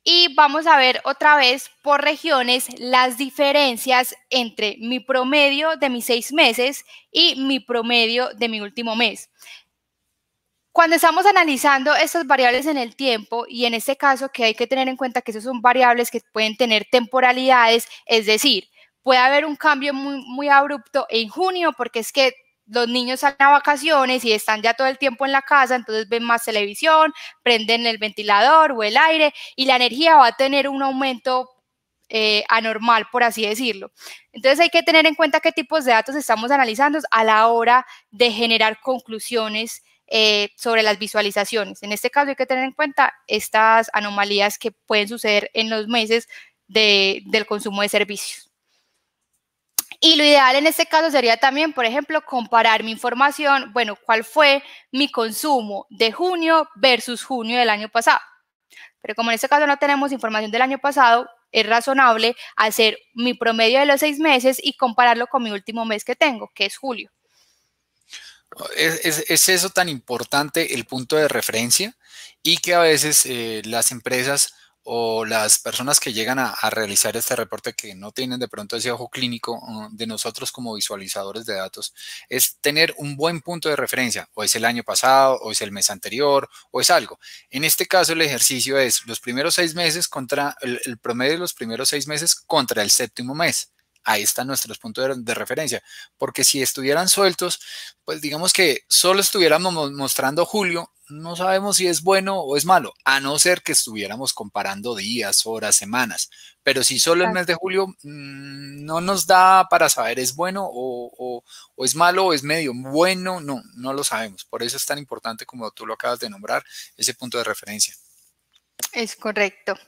Y vamos a ver otra vez por regiones las diferencias entre mi promedio de mis seis meses y mi promedio de mi último mes. Cuando estamos analizando estas variables en el tiempo y en este caso que hay que tener en cuenta que esas son variables que pueden tener temporalidades, es decir, puede haber un cambio muy, muy abrupto en junio porque es que los niños salen a vacaciones y están ya todo el tiempo en la casa, entonces ven más televisión, prenden el ventilador o el aire y la energía va a tener un aumento eh, anormal, por así decirlo. Entonces hay que tener en cuenta qué tipos de datos estamos analizando a la hora de generar conclusiones eh, sobre las visualizaciones. En este caso hay que tener en cuenta estas anomalías que pueden suceder en los meses del consumo de servicios. Y lo ideal en este caso sería también, por ejemplo, comparar mi información, bueno, cuál fue mi consumo de junio versus junio del año pasado. Pero como en este caso no tenemos información del año pasado, es razonable hacer mi promedio de los seis meses y compararlo con mi último mes que tengo, que es julio. Es, eso tan importante el punto de referencia y que a veces eh, las empresas o las personas que llegan a, realizar este reporte que no tienen de pronto ese ojo clínico de nosotros como visualizadores de datos, es tener un buen punto de referencia, o es el año pasado, o es el mes anterior, o es algo. En este caso el ejercicio es los primeros seis meses contra el promedio de los primeros seis meses contra el séptimo mes ahí están nuestros puntos de, referencia. Porque si estuvieran sueltos, pues digamos que solo estuviéramos mostrando julio, no sabemos si es bueno o es malo, a no ser que estuviéramos comparando días, horas, semanas. Pero si solo el mes de julio mm, no nos da para saber es bueno o, o es malo o es medio bueno, no, no lo sabemos. Por eso es tan importante como tú lo acabas de nombrar, ese punto de referencia. Es correcto.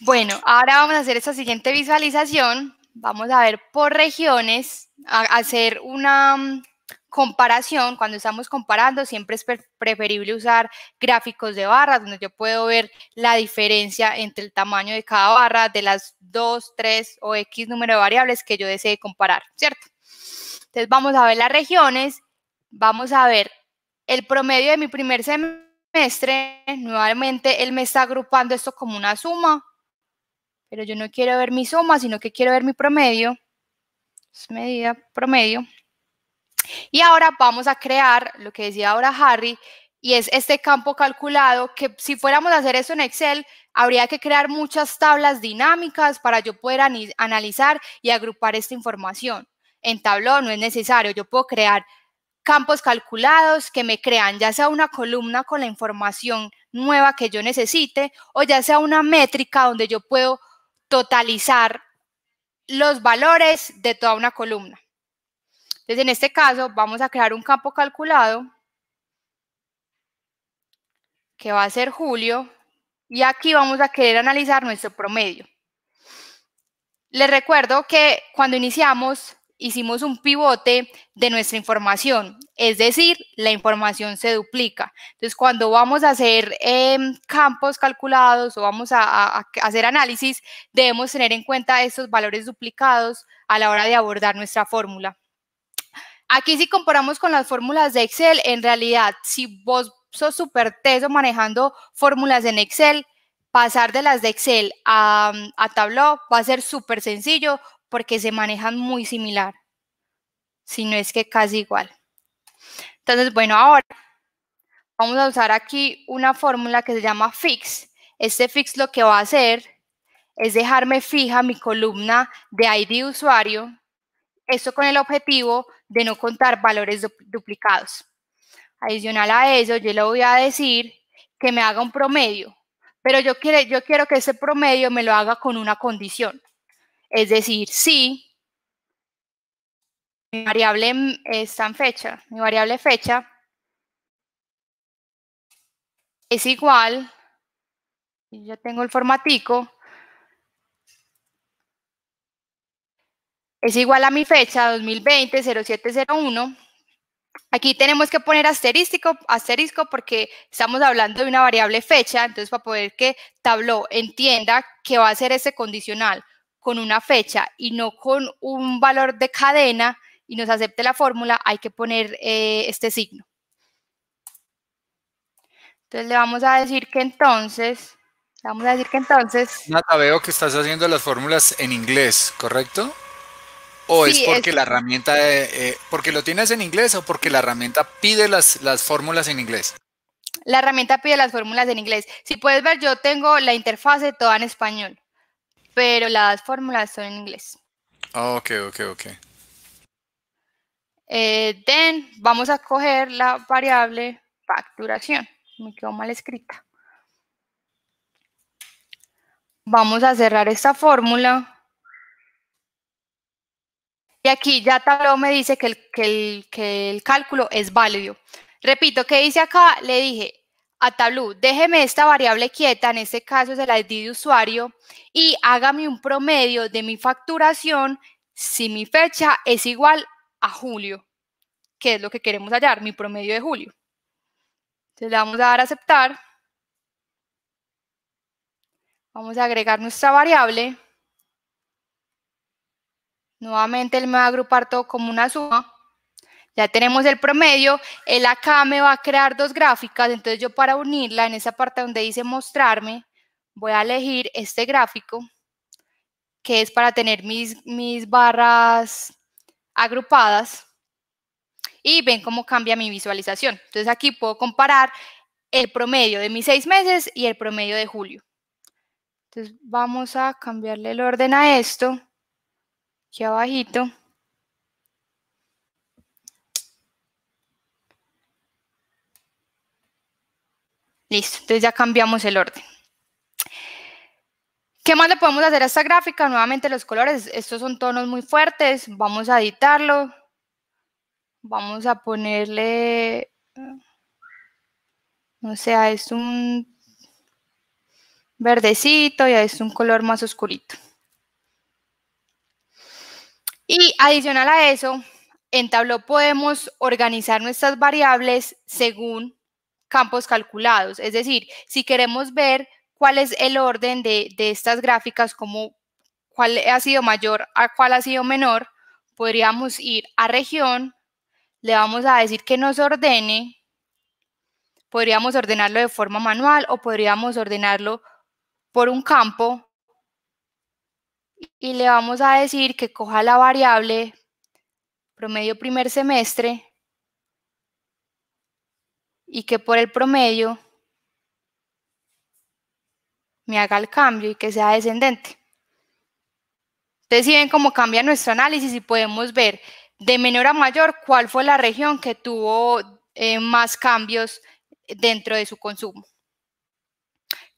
Bueno, ahora vamos a hacer esta siguiente visualización vamos a ver por regiones, hacer una mm, comparación, cuando estamos comparando, siempre es preferible usar gráficos de barras, donde yo puedo ver la diferencia entre el tamaño de cada barra de las 2, 3 o X número de variables que yo desee comparar, ¿cierto? Entonces vamos a ver las regiones, vamos a ver el promedio de mi primer semestre, nuevamente él me está agrupando esto como una suma, pero yo no quiero ver mi suma, sino que quiero ver mi promedio. Es medida promedio. Y ahora vamos a crear lo que decía ahora Harry, y es este campo calculado, que si fuéramos a hacer eso en Excel, habría que crear muchas tablas dinámicas para yo poder analizar y agrupar esta información. En tablón no es necesario, yo puedo crear campos calculados que me crean ya sea una columna con la información nueva que yo necesite o ya sea una métrica donde yo puedo totalizar los valores de toda una columna. Entonces, en este caso, vamos a crear un campo calculado que va a ser julio y aquí vamos a querer analizar nuestro promedio. Les recuerdo que cuando iniciamos hicimos un pivote de nuestra información, es decir, la información se duplica. Entonces, cuando vamos a hacer em, campos calculados o vamos a, hacer análisis, debemos tener en cuenta estos valores duplicados a la hora de abordar nuestra fórmula. Aquí si comparamos con las fórmulas de Excel, en realidad, si vos sos súper teso manejando fórmulas en Excel, pasar de las de Excel a, a Tableau va a ser súper sencillo porque se manejan muy similar, si no es que casi igual. Entonces, bueno, ahora vamos a usar aquí una fórmula que se llama fix. Este fix lo que va a hacer es dejarme fija mi columna de ID usuario, esto con el objetivo de no contar valores duplicados. Adicional a eso, yo le voy a decir que me haga un promedio, pero yo, yo quiero que ese promedio me lo haga con una condición. Es decir, si mi variable está en fecha, mi variable fecha es igual, ya tengo el formatico, es igual a mi fecha 2020 0701. Aquí tenemos que poner asterisco, asterisco porque estamos hablando de una variable fecha, entonces para poder que Tableau entienda que va a ser ese condicional con una fecha y no con un valor de cadena y nos acepte la fórmula, hay que poner eh, este signo. Entonces le vamos a decir que entonces, le vamos a decir que entonces... Nada, veo que estás haciendo las fórmulas en inglés, ¿correcto? ¿O es porque la herramienta, eh, eh, porque lo tienes en inglés o porque la herramienta pide las, las fórmulas en inglés? La herramienta pide las fórmulas en inglés. Si puedes ver, yo tengo la interfase toda en español pero las fórmulas son en inglés. Ah, ok, ok, ok. Eh, then vamos a coger la variable facturación. Me quedó mal escrita. Vamos a cerrar esta fórmula. Y aquí ya Tableau me dice que el, que el, que el cálculo es válido. Repito, ¿qué dice acá? Le dije, a déjeme esta variable quieta, en este caso es el ID de usuario, y hágame un promedio de mi facturación si mi fecha es igual a julio, que es lo que queremos hallar, mi promedio de julio. Entonces le vamos a dar a aceptar. Vamos a agregar nuestra variable. Nuevamente él me va a agrupar todo como una suma. Ya tenemos el promedio, él acá me va a crear dos gráficas, entonces yo para unirla en esa parte donde dice mostrarme, voy a elegir este gráfico, que es para tener mis, mis barras agrupadas. Y ven cómo cambia mi visualización. Entonces aquí puedo comparar el promedio de mis seis meses y el promedio de julio. Entonces vamos a cambiarle el orden a esto, aquí abajito. Listo, entonces ya cambiamos el orden. ¿Qué más le podemos hacer a esta gráfica? Nuevamente los colores, estos son tonos muy fuertes, vamos a editarlo. Vamos a ponerle, no sé, a esto un verdecito y a esto un color más oscurito. Y adicional a eso, en Tableau podemos organizar nuestras variables según campos calculados. Es decir, si queremos ver cuál es el orden de, estas gráficas, como cuál ha sido mayor a cuál ha sido menor, podríamos ir a región, le vamos a decir que nos ordene, podríamos ordenarlo de forma manual o podríamos ordenarlo por un campo y le vamos a decir que coja la variable promedio primer semestre y que por el promedio me haga el cambio y que sea descendente. Entonces, si ven cómo cambia nuestro análisis y podemos ver de menor a mayor cuál fue la región que tuvo eh, más cambios dentro de su consumo.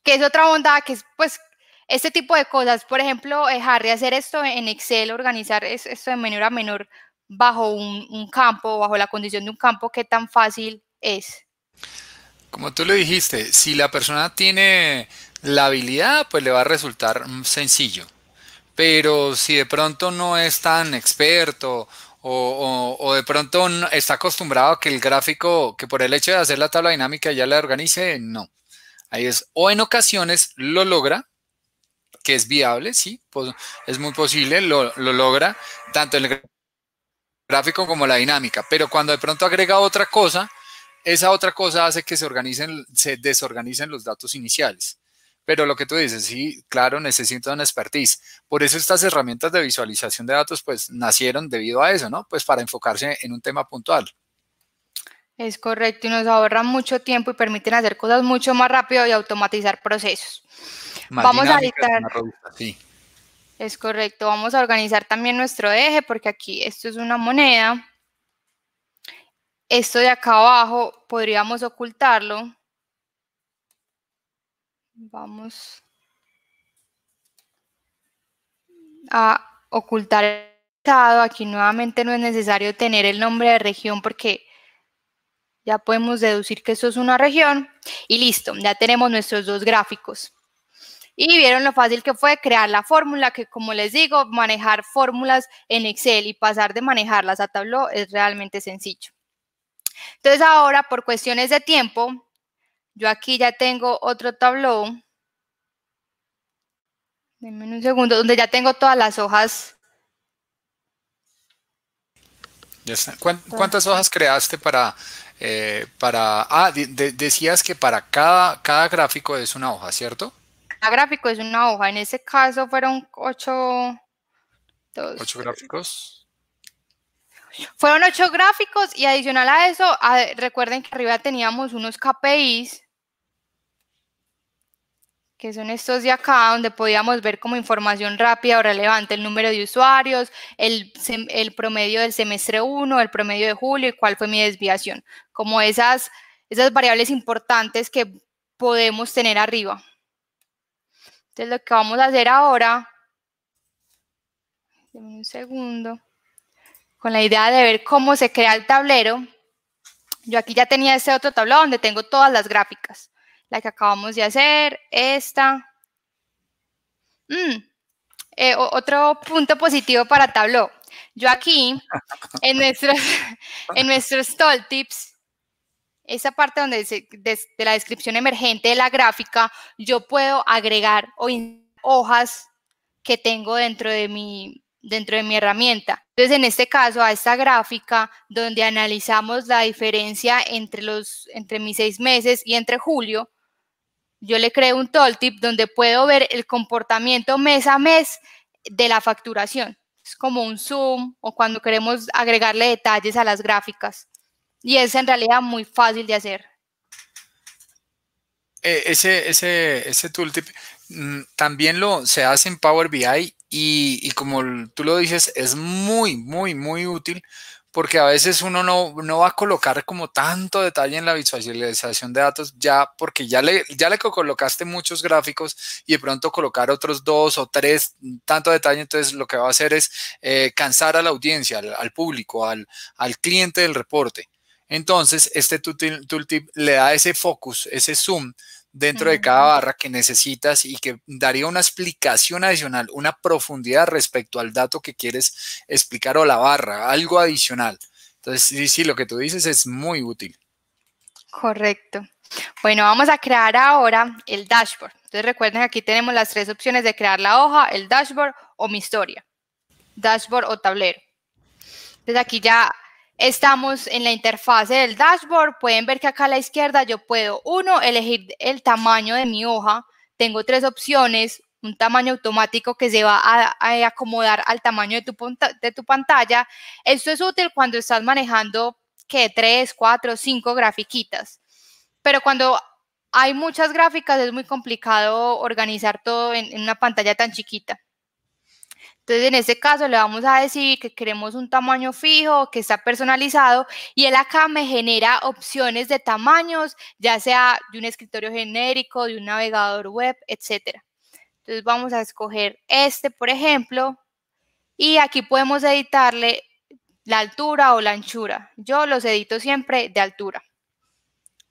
Que es otra bondad que es, pues, este tipo de cosas, por ejemplo, dejar de hacer esto en Excel, organizar esto de menor a menor bajo un, un campo, bajo la condición de un campo, qué tan fácil es. Como tú le dijiste, si la persona tiene la habilidad, pues le va a resultar sencillo. Pero si de pronto no es tan experto o, de pronto está acostumbrado a que el gráfico, que por el hecho de hacer la tabla dinámica ya la organice, no. Ahí es, o en ocasiones lo logra, que es viable, sí, pues es muy posible, lo, lo logra, tanto el gráfico como la dinámica. Pero cuando de pronto agrega otra cosa, esa otra cosa hace que se, organicen, se desorganicen los datos iniciales. Pero lo que tú dices, sí, claro, necesito una expertise. Por eso estas herramientas de visualización de datos, pues, nacieron debido a eso, ¿no? Pues para enfocarse en un tema puntual. Es correcto, y nos ahorran mucho tiempo y permiten hacer cosas mucho más rápido y automatizar procesos. Vamos a editar. Es correcto, vamos a organizar también nuestro eje, porque aquí esto es una moneda esto de acá abajo podríamos ocultarlo. Vamos a ocultar el estado. Aquí nuevamente no es necesario tener el nombre de región porque ya podemos deducir que esto es una región. Y listo, ya tenemos nuestros dos gráficos. Y vieron lo fácil que fue crear la fórmula, que como les digo, manejar fórmulas en Excel y pasar de manejarlas a Tableau es realmente sencillo. Entonces ahora, por cuestiones de tiempo, yo aquí ya tengo otro tablón. Denme un segundo, donde ya tengo todas las hojas. ¿Cuántas hojas creaste para, eh, para ah, decías que para cada, gráfico es una hoja, ¿cierto? Cada gráfico es una hoja, en ese caso fueron ocho, ocho gráficos. Fueron ocho gráficos y adicional a eso, recuerden que arriba teníamos unos KPIs, que son estos de acá, donde podíamos ver como información rápida o relevante el número de usuarios, el, promedio del semestre 1, el promedio de julio y cuál fue mi desviación. Como esas, esas variables importantes que podemos tener arriba. Entonces lo que vamos a hacer ahora, un segundo con la idea de ver cómo se crea el tablero, yo aquí ya tenía este otro tablón donde tengo todas las gráficas. La que acabamos de hacer, esta. Mm, eh, otro punto positivo para Tableau. Yo aquí, en *laughs* nuestros, en nuestros tips, esa parte donde dice de, la descripción emergente de la gráfica, yo puedo agregar hojas que tengo dentro de mi, dentro de mi herramienta. Entonces, en este caso, a esta gráfica donde analizamos la diferencia entre, los, entre mis seis meses y entre julio, yo le creo un tooltip donde puedo ver el comportamiento mes a mes de la facturación. Es como un zoom o cuando queremos agregarle detalles a las gráficas. Y es en realidad muy fácil de hacer. Eh, ese, ese, ese tooltip Mm, también lo se hace en Power BI y, como tú lo dices, es muy, muy, muy útil porque a veces uno no, no, va a colocar como tanto detalle en la visualización de datos ya porque ya le, ya le colocaste muchos gráficos y de pronto colocar otros dos o tres, mm, tanto detalle, entonces lo que va a hacer es eh, cansar a la audiencia, al, público, al, al cliente del reporte. Entonces, este tooltip le da ese focus, ese zoom dentro de cada barra que necesitas y que daría una explicación adicional, una profundidad respecto al dato que quieres explicar o la barra, algo adicional. Entonces, sí, lo que tú dices es muy útil. Correcto. Bueno, vamos a crear ahora el dashboard. Entonces recuerden que aquí tenemos las tres opciones de crear la hoja, el dashboard o mi historia, dashboard o tablero. Entonces aquí ya Estamos en la interfase del dashboard. Pueden ver que acá a la izquierda yo puedo, uno, elegir el tamaño de mi hoja. Tengo tres opciones. Un tamaño automático que se va a, acomodar al tamaño de tu, de tu pantalla. Esto es útil cuando estás manejando que tres, cuatro, cinco grafiquitas. Pero cuando hay muchas gráficas es muy complicado organizar todo en una pantalla tan chiquita. Entonces, en este caso le vamos a decir que queremos un tamaño fijo, que está personalizado, y él acá me genera opciones de tamaños, ya sea de un escritorio genérico, de un navegador web, etc. Entonces, vamos a escoger este, por ejemplo, y aquí podemos editarle la altura o la anchura. Yo los edito siempre de altura.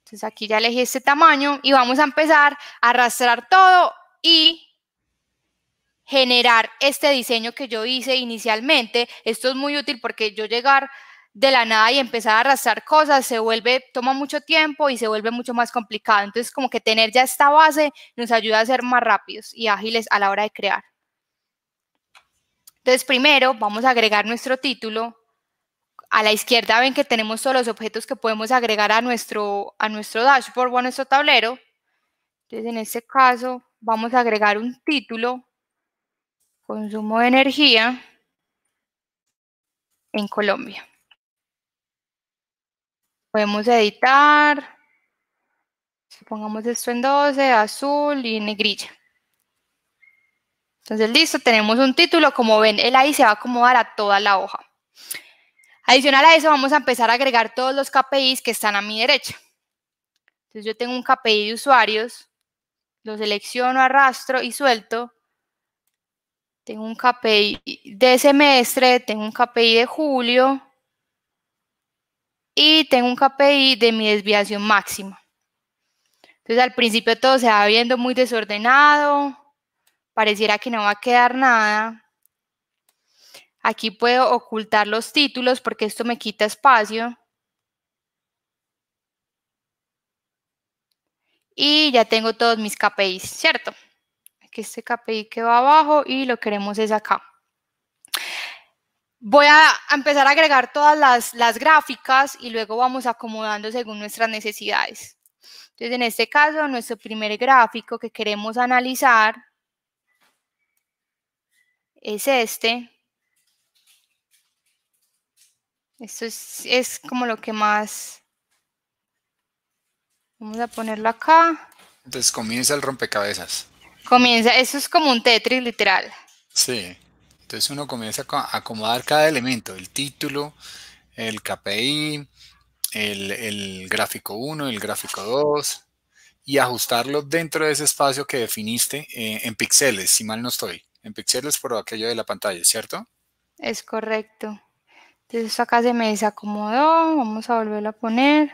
Entonces, aquí ya elegí este tamaño y vamos a empezar a arrastrar todo y generar este diseño que yo hice inicialmente. Esto es muy útil porque yo llegar de la nada y empezar a arrastrar cosas se vuelve, toma mucho tiempo y se vuelve mucho más complicado. Entonces, como que tener ya esta base nos ayuda a ser más rápidos y ágiles a la hora de crear. Entonces, primero vamos a agregar nuestro título. A la izquierda ven que tenemos todos los objetos que podemos agregar a nuestro, a nuestro dashboard o a nuestro tablero. Entonces, en este caso, vamos a agregar un título consumo de energía en Colombia. Podemos editar, supongamos esto en 12, azul y negrilla. Entonces, listo, tenemos un título. Como ven, el ahí se va a acomodar a toda la hoja. Adicional a eso, vamos a empezar a agregar todos los KPIs que están a mi derecha. Entonces, yo tengo un KPI de usuarios, lo selecciono, arrastro y suelto tengo un KPI de semestre, tengo un KPI de julio y tengo un KPI de mi desviación máxima. Entonces al principio todo se va viendo muy desordenado, pareciera que no va a quedar nada. Aquí puedo ocultar los títulos porque esto me quita espacio. Y ya tengo todos mis KPIs, ¿cierto? que este KPI que va abajo y lo queremos es acá. Voy a empezar a agregar todas las, gráficas y luego vamos acomodando según nuestras necesidades. Entonces, en este caso, nuestro primer gráfico que queremos analizar es este. Esto es, es, como lo que más... Vamos a ponerlo acá. Entonces comienza el rompecabezas. Comienza, eso es como un Tetris literal. Sí, entonces uno comienza a acomodar cada elemento, el título, el KPI, el, gráfico 1, el gráfico 2, y ajustarlo dentro de ese espacio que definiste eh, en píxeles, si mal no estoy, en píxeles por aquello de la pantalla, ¿cierto? Es correcto. Entonces acá se me desacomodó, vamos a volverlo a poner.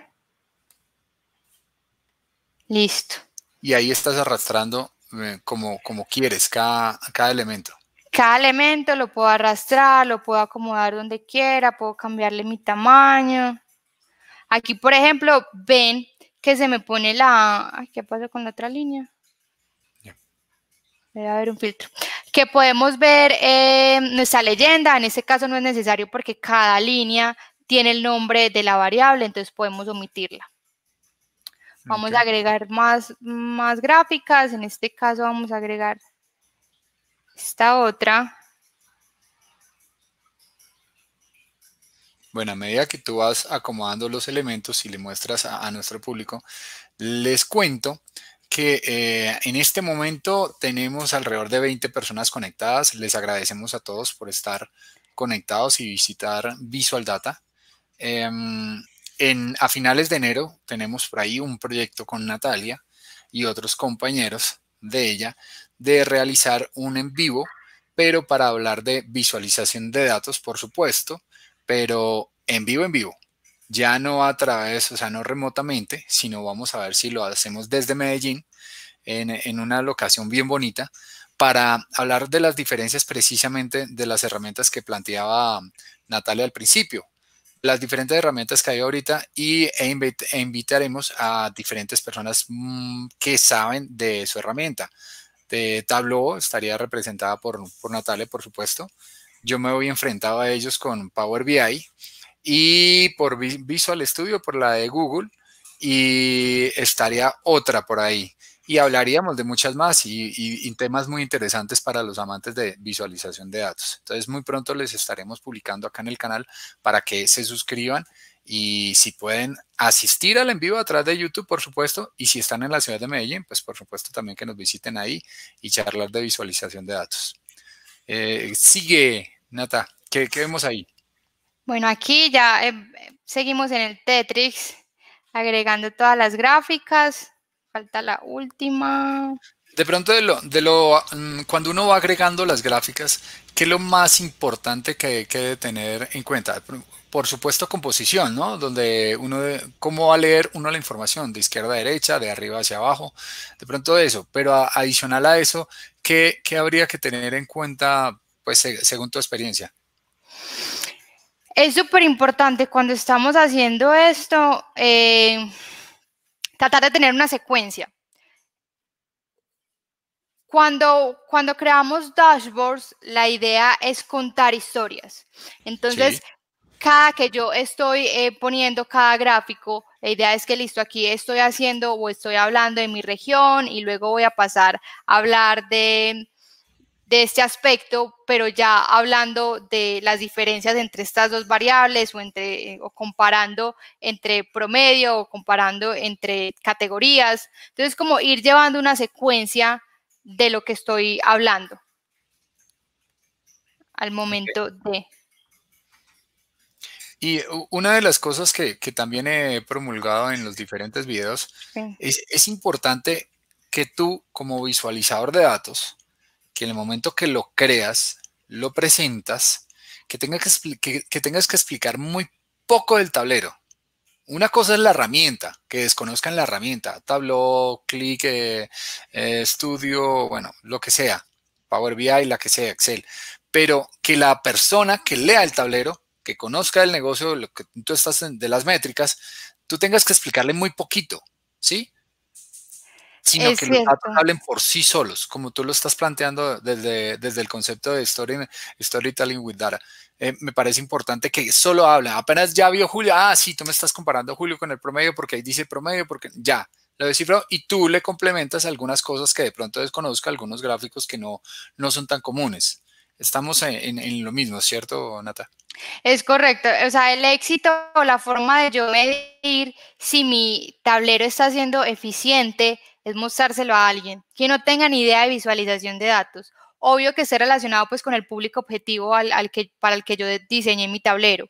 Listo. Y ahí estás arrastrando eh, como, como quieres, cada, cada elemento. Cada elemento lo puedo arrastrar, lo puedo acomodar donde quiera, puedo cambiarle mi tamaño. Aquí, por ejemplo, ven que se me pone la... ¿Qué pasó con la otra línea? Voy a ver un filtro. Que podemos ver eh, nuestra leyenda. En este caso no es necesario porque cada línea tiene el nombre de la variable, entonces podemos omitirla. Vamos a agregar más, más gráficas, en este caso vamos a agregar esta otra. Bueno, a medida que tú vas acomodando los elementos y le muestras a, nuestro público, les cuento que eh, en este momento tenemos alrededor de 20 personas conectadas. Les agradecemos a todos por estar conectados y visitar Visual Data. Em, a finales de enero tenemos por ahí un proyecto con Natalia y otros compañeros de ella de realizar un en vivo, pero para hablar de visualización de datos, por supuesto, pero en vivo, en vivo. Ya no a través, o sea, no remotamente, sino vamos a ver si lo hacemos desde Medellín, en una locación bien bonita, para hablar de las diferencias precisamente de las herramientas que planteaba Natalia al principio, las diferentes herramientas que hay ahorita y, e, e invitaremos a diferentes personas mm, que saben de su herramienta. De Tableau estaría representada por, por por supuesto. Yo me voy enfrentado a ellos con Power BI y por Visual Studio, por la de Google, y estaría otra por ahí y hablaríamos de muchas más y, temas muy interesantes para los amantes de visualización de datos. Entonces muy pronto les estaremos publicando acá en el canal para que se suscriban y si pueden asistir al en vivo a través de YouTube, por supuesto, y si están en la ciudad de Medellín, pues por supuesto también que nos visiten ahí y charlar de visualización de datos. Eh, sigue, Nata, ¿qué, vemos ahí? Bueno, aquí ya eh, seguimos en el Tetris agregando todas las gráficas, falta la última. De pronto, de lo, de lo, mm, cuando uno va agregando las gráficas, ¿qué es lo más importante que, que tener en cuenta? Por supuesto, composición, ¿no? Donde uno, cómo va a leer uno la información, de izquierda a derecha, de arriba hacia abajo, de pronto eso. Pero adicional a eso, ¿qué, ¿qué, habría que tener en cuenta, pues, según tu experiencia? Es súper importante cuando estamos haciendo esto. Eh tratar de tener una secuencia. Cuando, cuando creamos dashboards, la idea es contar historias. Entonces, cada que yo estoy eh, poniendo cada gráfico, la idea es que listo, aquí estoy haciendo o estoy hablando de mi región y luego voy a pasar a hablar de de este aspecto, pero ya hablando de las diferencias entre estas dos variables o, entre, eh, o comparando entre promedio o comparando entre categorías. Entonces, como ir llevando una secuencia de lo que estoy hablando al momento de... Y una de las cosas que, también he promulgado en los diferentes videos es importante que tú como visualizador de datos, que en el momento que lo creas, lo presentas, que tengas que, que, tengas que explicar muy poco del tablero. Una cosa es la herramienta, que desconozcan la herramienta, Tableau, Click, Estudio, eh, bueno, lo que sea, Power BI, la que sea, Excel. Pero que la persona que lea el tablero, que conozca el negocio, lo que tú estás de las métricas, tú tengas que explicarle muy poquito, ¿sí? sino que los datos hablen por sí solos, como tú lo estás planteando desde, desde el concepto de storytelling with data. Eh, me parece importante que solo hablen. Apenas ya vio Julio, ah, sí, tú me estás comparando Julio con el promedio porque ahí dice promedio, porque ya, lo descifró. y tú le complementas algunas cosas que de pronto desconozca, algunos gráficos que no, no son tan comunes. Estamos en, en, en lo mismo, ¿cierto, Nata? Es correcto. O sea, el éxito o la forma de yo medir si mi tablero está siendo eficiente, es mostrárselo a alguien que no tenga ni idea de visualización de datos. Obvio que esté relacionado pues con el público objetivo al, que, para el que yo diseñé mi tablero.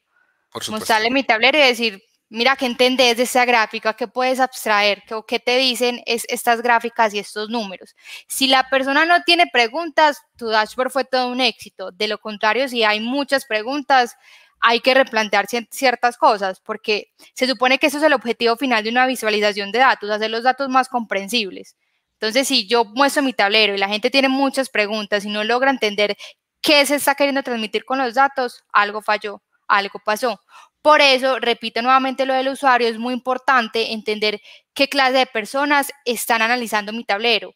Mostrarle mi tablero y decir, mira, ¿qué entendés de esta gráfica? ¿Qué puedes abstraer? ¿Qué, qué te dicen es, estas gráficas y estos números? Si la persona no tiene preguntas, tu dashboard fue todo un éxito. De lo contrario, si hay muchas preguntas, hay que replantear ciertas cosas, porque se supone que eso es el objetivo final de una visualización de datos, hacer los datos más comprensibles. Entonces, si yo muestro mi tablero y la gente tiene muchas preguntas y no logra entender qué se está queriendo transmitir con los datos, algo falló, algo pasó. Por eso, repito nuevamente lo del usuario, es muy importante entender qué clase de personas están analizando mi tablero.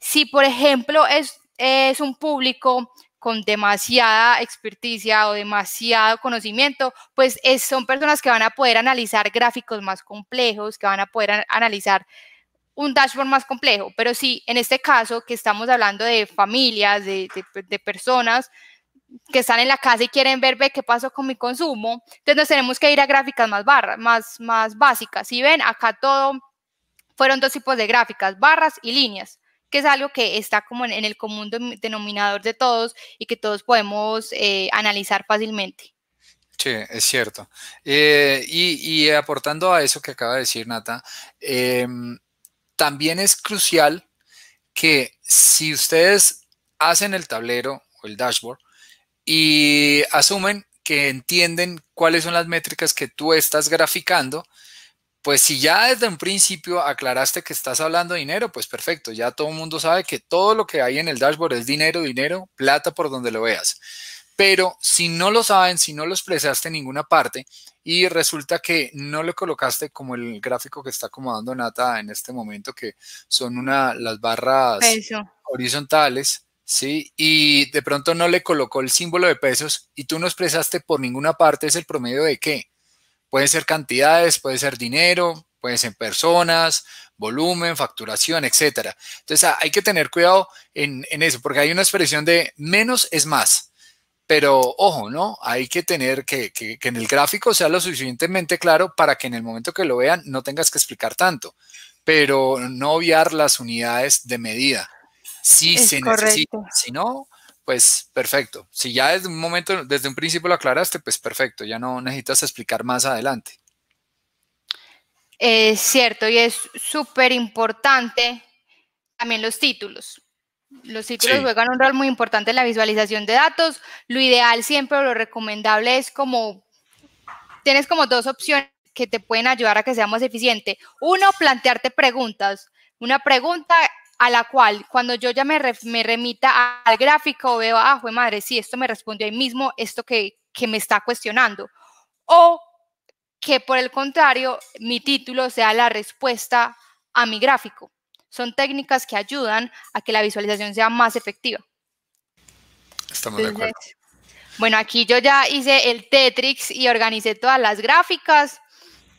Si, por ejemplo, es, es un público con demasiada experticia o demasiado conocimiento, pues son personas que van a poder analizar gráficos más complejos, que van a poder analizar un dashboard más complejo. Pero sí, en este caso que estamos hablando de familias, de, pues, personas que están en la casa y quieren ver, qué pasó con mi consumo, entonces nos tenemos que ir a gráficas más, barra, más, más básicas. Si ven, acá todo fueron dos tipos de gráficas, barras y líneas que es algo que está como en, el común denominador de todos y que todos podemos eh, analizar fácilmente. Sí, es cierto. Eh, y, aportando a eso que acaba de decir Nata, em, también es crucial que si ustedes hacen el tablero o el dashboard y asumen que entienden cuáles son las métricas que tú estás graficando, pues si ya desde un principio aclaraste que estás hablando de dinero, pues perfecto, ya todo el mundo sabe que todo lo que hay en el dashboard es dinero, dinero, plata por donde lo veas. Pero si no lo saben, si no lo expresaste en ninguna parte y resulta que no lo colocaste como el gráfico que está acomodando Nata en este momento, que son una, las barras horizontales, ¿sí? Y de pronto no le colocó el símbolo de pesos y tú no expresaste por ninguna parte, ¿es el promedio de qué? Pueden ser cantidades, puede ser dinero, puede ser personas, volumen, facturación, etc. Entonces ah, hay que tener cuidado en, eso, porque hay una expresión de menos es más. Pero ojo, ¿no? Hay que tener que, en el gráfico sea lo suficientemente claro para que en el momento que lo vean no tengas que explicar tanto, pero no obviar las unidades de medida. Si se correcto. necesita, si no, pues perfecto. Si ya desde un momento, desde un principio lo aclaraste, pues perfecto, ya no necesitas explicar más adelante. Es cierto, y es súper importante también los títulos. Los títulos juegan un rol muy importante en la visualización de datos. Lo ideal siempre, o lo recomendable es como, tienes como dos opciones que te pueden ayudar a que sea más eficiente. Uno, plantearte preguntas. Una pregunta a la cual cuando yo ya me, remita al gráfico veo, ah, fue madre, sí, esto me respondió ahí mismo, esto que, me está cuestionando. O que por el contrario, mi título sea la respuesta a mi gráfico. Son técnicas que ayudan a que la visualización sea más efectiva. Estamos de acuerdo. Bueno, aquí yo ya hice el Tetrix y organicé todas las gráficas.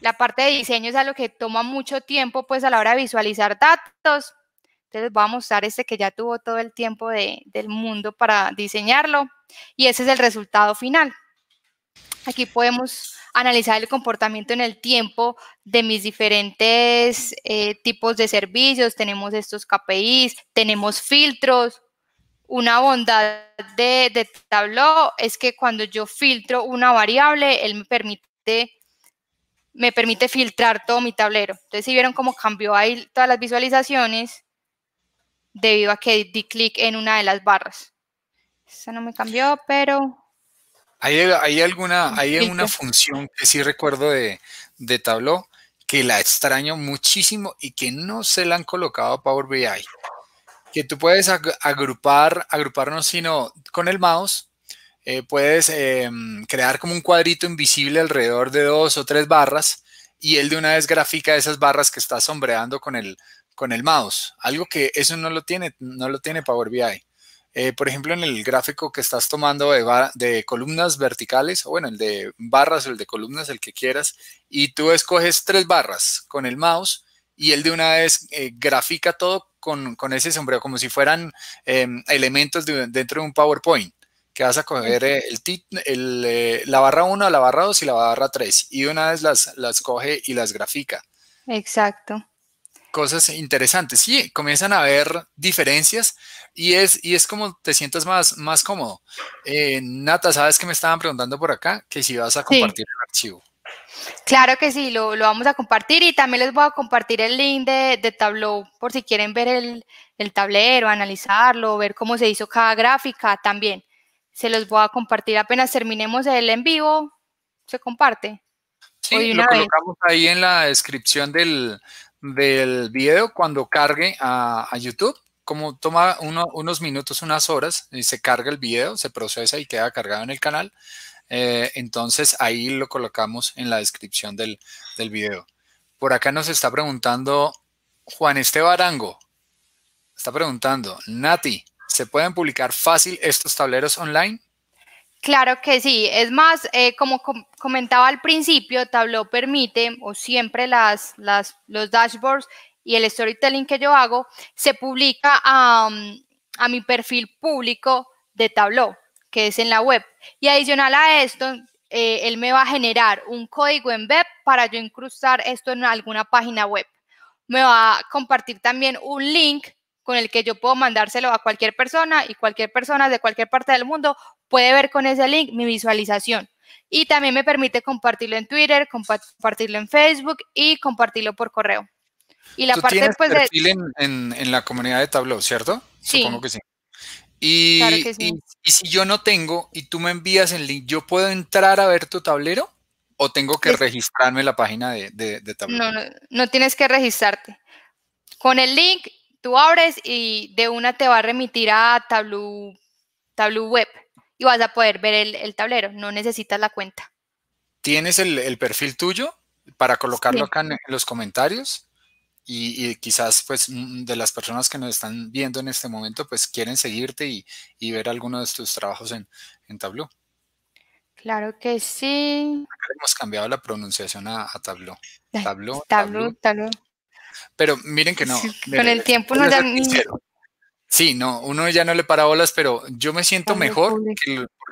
La parte de diseño es algo que toma mucho tiempo, pues a la hora de visualizar datos. Entonces voy a mostrar este que ya tuvo todo el tiempo de, del mundo para diseñarlo y ese es el resultado final. Aquí podemos analizar el comportamiento en el tiempo de mis diferentes eh, tipos de servicios. Tenemos estos KPIs, tenemos filtros. Una bondad de, de Tableau es que cuando yo filtro una variable, él me permite me permite filtrar todo mi tablero. Entonces, si vieron cómo cambió ahí todas las visualizaciones, debido a que di clic en una de las barras. Eso no me cambió, pero... Hay, alguna, hay una función que sí recuerdo de, de Tableau que la extraño muchísimo y que no se la han colocado a Power BI. Que tú puedes agrupar, agruparnos, sino con el mouse, eh, puedes em, crear como un cuadrito invisible alrededor de dos o tres barras y él de una vez grafica esas barras que está sombreando con el, con el mouse, algo que eso no lo tiene, no lo tiene Power BI. Eh, por ejemplo, en el gráfico que estás tomando de, columnas verticales, o bueno, el de barras o el de columnas, el que quieras, y tú escoges tres barras con el mouse y él de una vez eh, grafica todo con, ese sombrero, como si fueran em, elementos dentro de un PowerPoint, que vas a coger eh, la barra 1, la barra 2 y la barra 3, y de una vez las, las coge y las grafica. Exacto cosas interesantes. Sí, comienzan a haber diferencias y es, y es como te sientas más, más cómodo. Eh, Nata, sabes que me estaban preguntando por acá que si vas a compartir el archivo. Claro que sí, lo, vamos a compartir y también les voy a compartir el link de, de Tableau por si quieren ver el, tablero, analizarlo, ver cómo se hizo cada gráfica también. Se los voy a compartir apenas terminemos el en vivo, se comparte. Sí, lo colocamos ahí en la descripción del, del video cuando cargue a, YouTube. Como toma unos minutos, unas horas, y se carga el video, se procesa y queda cargado en el canal. Eh, entonces ahí lo colocamos en la descripción del, del video. Por acá nos está preguntando Juan Esteban Arango. Está preguntando, Nati, ¿se pueden publicar fácil estos tableros online? Claro que sí. Es más, eh, como comentaba al principio, Tableau permite o siempre las, los dashboards y el storytelling que yo hago se publica a, mi perfil público de Tableau, que es en la web. Y adicional a esto, eh, él me va a generar un código en web para yo incrustar esto en alguna página web. Me va a compartir también un link con el que yo puedo mandárselo a cualquier persona y cualquier persona de cualquier parte del mundo puede ver con ese link mi visualización. Y también me permite compartirlo en Twitter, compartirlo en Facebook y compartirlo por correo. Y la parte tienes pues en, la comunidad de Tableau, ¿cierto? Supongo que sí. Y, Y, si yo no tengo y tú me envías el link, ¿yo puedo entrar a ver tu tablero o tengo que registrarme en la página de, de, Tableau? No, no, no tienes que registrarte. Con el link tú abres y de una te va a remitir a Tableau, Tableau Web y vas a poder ver el, tablero, no necesitas la cuenta. ¿Tienes el, perfil tuyo para colocarlo acá en, los comentarios? Y, quizás pues mm, mm, de las personas que nos están viendo en este momento pues quieren seguirte y, ver algunos de tus trabajos en, en Claro que sí. Acá hemos cambiado la pronunciación a, a Tableau. Tableau, Tableau. Pero miren que no. *laughs* Con el tiempo no dan... Sí, no, uno ya no le para bolas, pero yo me siento mejor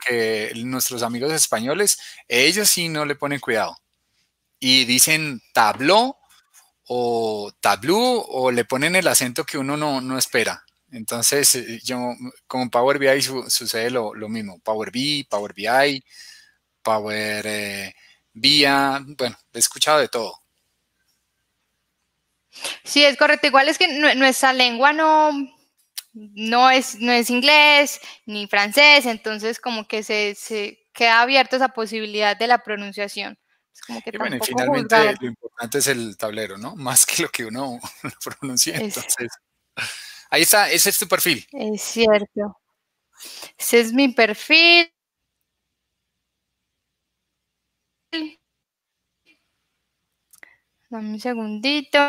que, nuestros amigos españoles. Ellos sí no le ponen cuidado. Y dicen tabló o tablú o le ponen el acento que uno no, espera. Entonces, eh, yo con Power BI sucede lo, mismo. Power BI, Power BI, Power BI, eh, bueno, he escuchado de todo. Sí, es correcto. Igual es que nuestra lengua no, no es, no es inglés ni francés, entonces como que se, queda abierta esa posibilidad de la pronunciación. y bueno, finalmente lo importante es el tablero, ¿no? *laughs* Más que lo que uno *laughs* pronuncia. Entonces, ahí está, ese es tu perfil. Es cierto. Ese es mi perfil. Dame un segundito.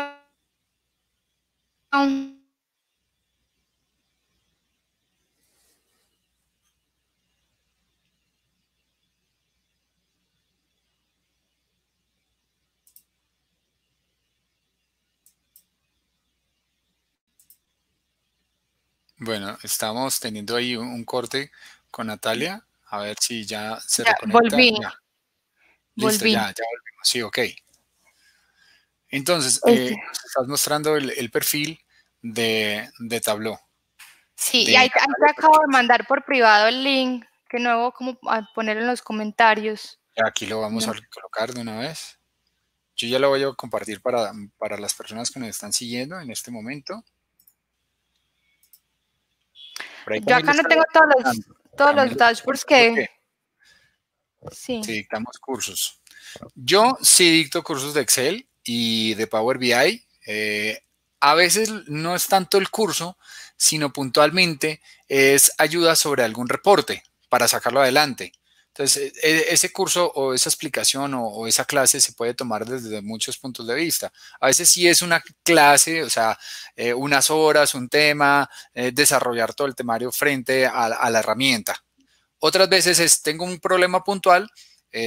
Bueno, estamos teniendo ahí un, corte con Natalia. A ver si ya se reconecta. Volví. Ya. volví. ya, ya Sí, ok. Entonces, eh, estás mostrando el, perfil de, de, Tableau. Sí, y ahí, te acabo de mandar por privado el link, que nuevo como a poner en los comentarios. Aquí lo vamos a colocar de una vez. Yo ya lo voy a compartir para, para las personas que nos están siguiendo en este momento. Yo acá no tengo todos los, dashboards que... Sí. Si dictamos cursos. Yo sí dicto cursos de Excel y de Power BI. Eh, a veces no es tanto el curso, sino puntualmente es ayuda sobre algún reporte para sacarlo adelante. Entonces, eh, eh, ese curso o esa explicación o, esa clase se puede tomar desde muchos puntos de vista. A veces sí es una clase, o sea, eh, unas horas, un tema, desarrollar todo el temario frente a, la herramienta. Otras veces es, tengo un problema puntual,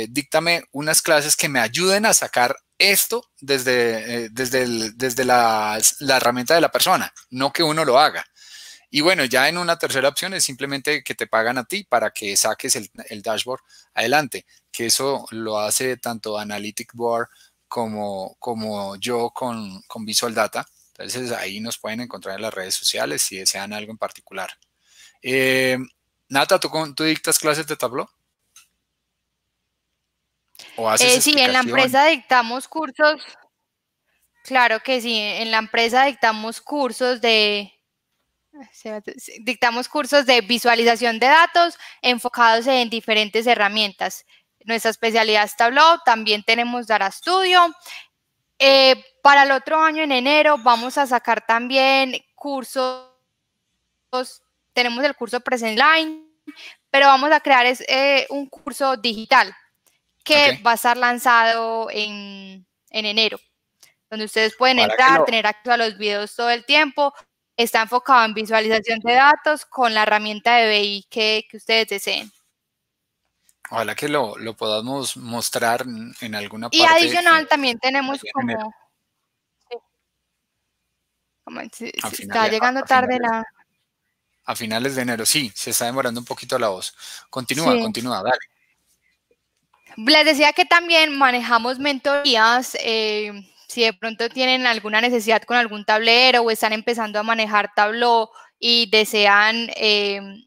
díctame unas clases que me ayuden a sacar esto desde, desde, la herramienta de la persona, no que uno lo haga. Y bueno, ya en una tercera opción es simplemente que te pagan a ti para que saques el, dashboard adelante, que eso lo hace tanto Analytic Board como, como yo con, Visual Data. Entonces ahí nos pueden encontrar en las redes sociales si desean algo en particular. Eh, Nata, ¿tú, dictas clases de Tableau? ¿O eh, sí, en la empresa dictamos cursos. Claro que sí, en la empresa dictamos cursos de, dictamos cursos de visualización de datos enfocados en diferentes herramientas. Nuestra especialidad es Tableau, también tenemos data Studio. Eh, para el otro año, en enero, vamos a sacar también cursos, tenemos el curso Present Line, pero vamos a crear es, eh, un curso digital que va a estar lanzado en, enero, donde ustedes pueden entrar, tener acceso a los videos todo el tiempo, Está enfocado en visualización de datos con la herramienta de BI que, ustedes deseen. Ojalá que lo, podamos mostrar en alguna parte. Y adicional también tenemos como... está llegando tarde la... A finales de enero, sí, se está demorando un poquito la voz. Continúa, continúa, dale. Les decía que también manejamos mentorías eh, si de pronto tienen alguna necesidad con algún tablero o están empezando a manejar Tableau y desean em,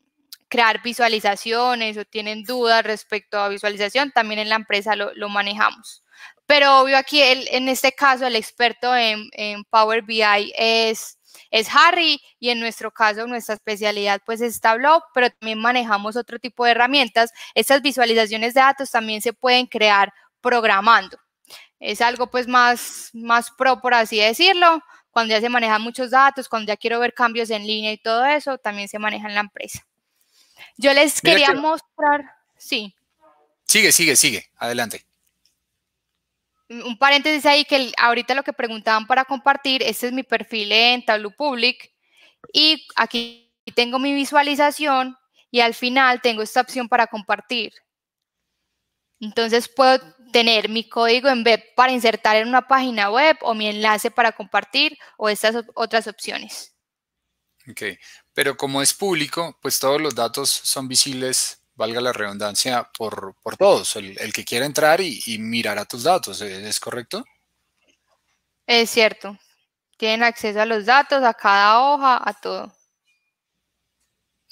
crear visualizaciones o tienen dudas respecto a visualización, también en la empresa lo, manejamos. Pero obvio aquí, en este caso, el experto en, Power BI es, es Harry y en nuestro caso nuestra especialidad pues es Tableau, pero también manejamos otro tipo de herramientas. Estas visualizaciones de datos también se pueden crear programando es algo pues más, más pro, por así decirlo. Cuando ya se manejan muchos datos, cuando ya quiero ver cambios en línea y todo eso, también se maneja en la empresa. Yo les quería mostrar, sí. Sigue, sigue, sigue, adelante. Mm, un paréntesis ahí que ahorita lo que preguntaban para compartir, este es mi perfil en Tableau Public y aquí tengo mi visualización y al final tengo esta opción para compartir. Entonces puedo tener mi código en web para insertar en una página web o mi enlace para compartir o estas otras opciones. Ok, pero como es público, pues todos los datos son visibles, valga la redundancia, por, todos. El, que quiera entrar y, mirar a tus datos, ¿es, correcto? Es cierto. Tienen acceso a los datos, a cada hoja, a todo.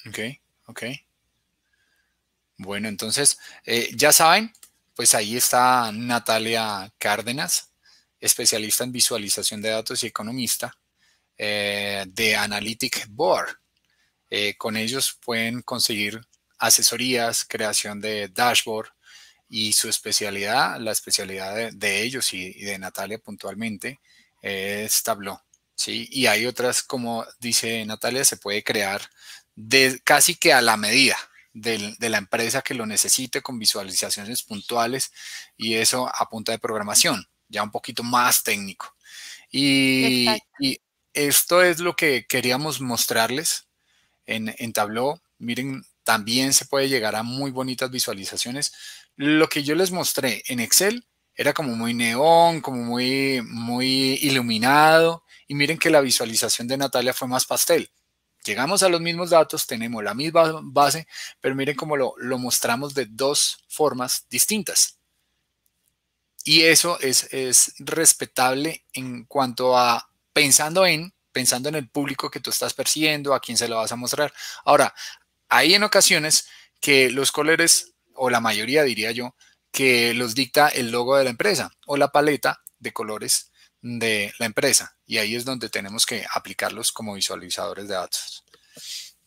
Ok, ok. Bueno, entonces, eh, ya saben, pues ahí está Natalia Cárdenas, especialista en visualización de datos y economista eh, de Analytic Board. Eh, con ellos pueden conseguir asesorías, creación de dashboard y su especialidad, la especialidad de, ellos y, de Natalia puntualmente es Tableau. ¿sí? Y hay otras, como dice Natalia, se puede crear de, casi que a la medida de la empresa que lo necesite con visualizaciones puntuales y eso a punta de programación, ya un poquito más técnico. Y, esto es lo que queríamos mostrarles en, en Tableau. Miren, también se puede llegar a muy bonitas visualizaciones. Lo que yo les mostré en Excel era como muy neón, como muy, muy iluminado. Y miren que la visualización de Natalia fue más pastel. Llegamos a los mismos datos, tenemos la misma base, pero miren cómo lo, mostramos de dos formas distintas. Y eso es, es respetable en cuanto a pensando en, pensando en el público que tú estás persiguiendo, a quién se lo vas a mostrar. Ahora, hay en ocasiones que los colores, o la mayoría diría yo, que los dicta el logo de la empresa o la paleta de colores de la empresa. Y ahí es donde tenemos que aplicarlos como visualizadores de datos.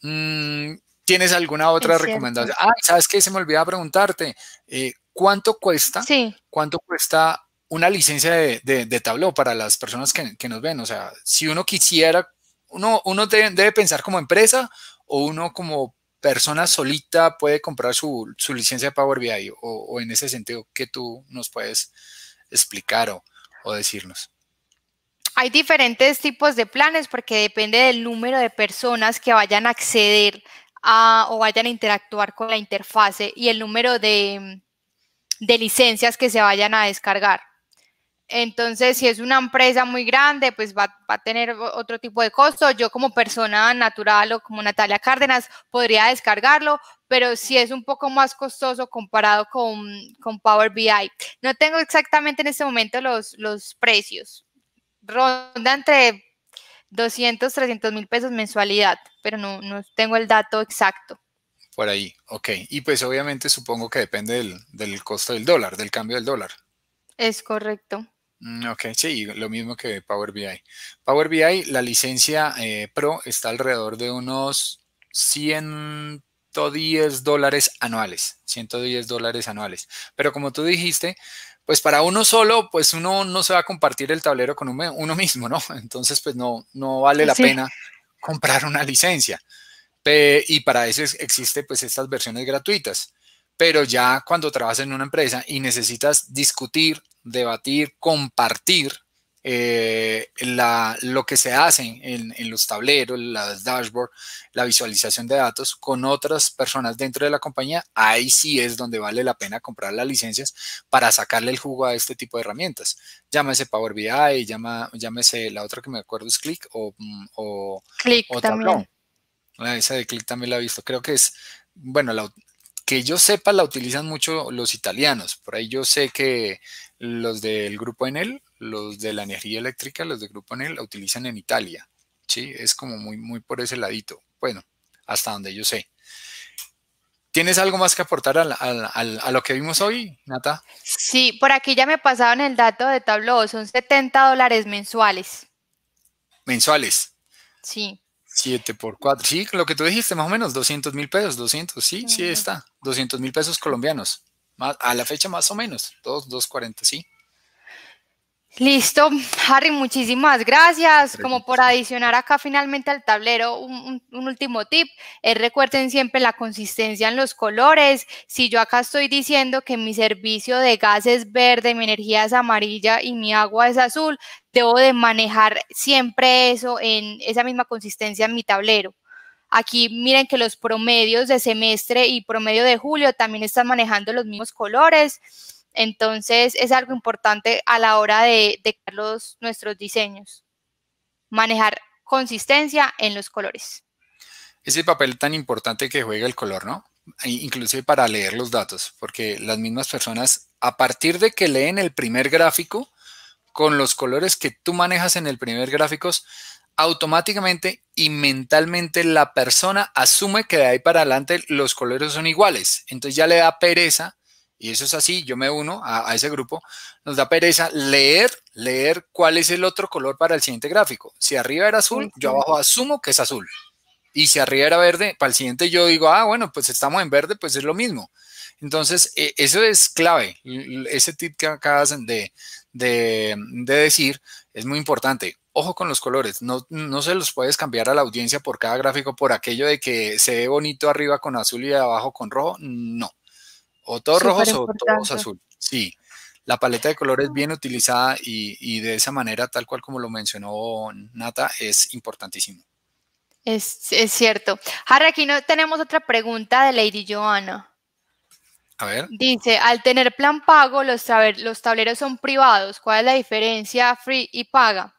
Mm, ¿Tienes alguna otra recomendación? Ah, ¿sabes que Se me olvidaba preguntarte. Eh, ¿Cuánto cuesta? ¿Cuánto cuesta una licencia de, de, Tableau para las personas que, nos ven? O sea, si uno quisiera, uno, uno debe, pensar como empresa o uno como persona solita puede comprar su, licencia de Power BI o, en ese sentido, ¿qué tú nos puedes explicar o decirnos? hay diferentes tipos de planes porque depende del número de personas que vayan a acceder o vayan a interactuar con la interfase y el número de, licencias que se vayan a descargar. Entonces, si es una empresa muy grande, pues va, a tener otro tipo de costo. Yo como persona natural o como Natalia Cárdenas podría descargarlo, pero si es un poco más costoso comparado con, Power BI. No tengo exactamente en este momento los, los precios, ronda entre 200, 300 mil pesos mensualidad, pero no, no, tengo el dato exacto. Por ahí, ok. Y pues obviamente supongo que depende del, del costo del dólar, del cambio del dólar. Es correcto. Mm, ok, sí, lo mismo que Power BI. Power BI, la licencia eh, Pro está alrededor de unos 110 dólares anuales, 110 dólares anuales. Pero como tú dijiste, pues para uno solo, pues uno no se va a compartir el tablero con uno mismo, ¿no? Entonces, pues no, no vale la pena comprar una licencia. y para eso existe pues estas versiones gratuitas. Pero ya cuando trabajas en una empresa y necesitas discutir, debatir, compartir eh, lo que se hacen en, los tableros, las dashboards la visualización de datos con otras personas dentro de la compañía, ahí sí es donde vale la pena comprar las licencias para sacarle el jugo a este tipo de herramientas. Llámese Power BI, llámese la otra que me acuerdo es Click o, mm, Click también. Esa de Click también la he visto. Creo que es, bueno, que yo sepa la utilizan mucho los italianos. Por ahí yo sé que los del grupo Enel los de la energía eléctrica, los de Grupo Nel la utilizan en Italia. ¿sí? Es como muy, muy por ese ladito. Bueno, hasta donde yo sé. ¿Tienes algo más que aportar a, lo que vimos hoy, Nata? Sí, por aquí ya me pasaron el dato de Tablo, son 70 dólares mensuales. ¿Mensuales? Sí. 7 por 4, sí, lo que tú dijiste, más o menos, 200 mil pesos, 200, sí, sí está, 200 mil pesos colombianos, a la fecha más o menos, 2, 240, sí. Listo, Harry, muchísimas gracias. Como por adicionar acá finalmente al tablero un, último tip, eh, recuerden siempre la consistencia en los colores. Si yo acá estoy diciendo que mi servicio de gas es verde, mi energía es amarilla y mi agua es azul, debo de manejar siempre eso en esa misma consistencia en mi tablero. Aquí miren que los promedios de semestre y promedio de julio también están manejando los mismos colores entonces es algo importante a la hora de, de los, nuestros diseños, manejar consistencia en los colores. Ese papel tan importante que juega el color, ¿no? E inclusive para leer los datos, porque las mismas personas, a partir de que leen el primer gráfico, con los colores que tú manejas en el primer gráfico, automáticamente y mentalmente la persona asume que de ahí para adelante los colores son iguales. Entonces ya le da pereza y eso es así, yo me uno a, ese grupo, nos da pereza leer, leer cuál es el otro color para el siguiente gráfico. Si arriba era azul, yo abajo asumo que es azul. Y si arriba era verde, para el siguiente yo digo, ah, bueno, pues estamos en verde, pues es lo mismo. Entonces, e, eso es clave. Ese tip que acabas de, decir es muy importante. Ojo con los colores, no, no se los puedes cambiar a la audiencia por cada gráfico por aquello de que se ve bonito arriba con azul y abajo con rojo. No o todos rojos o todos azul. Sí, la paleta de colores bien utilizada y, de esa manera, tal cual como lo mencionó Nata, es importantísimo. Es, cierto. Harry, aquí no, tenemos otra pregunta de Lady Joana. A ver. Dice, al tener plan pago, los, los tableros son privados. ¿Cuál es la diferencia free y paga?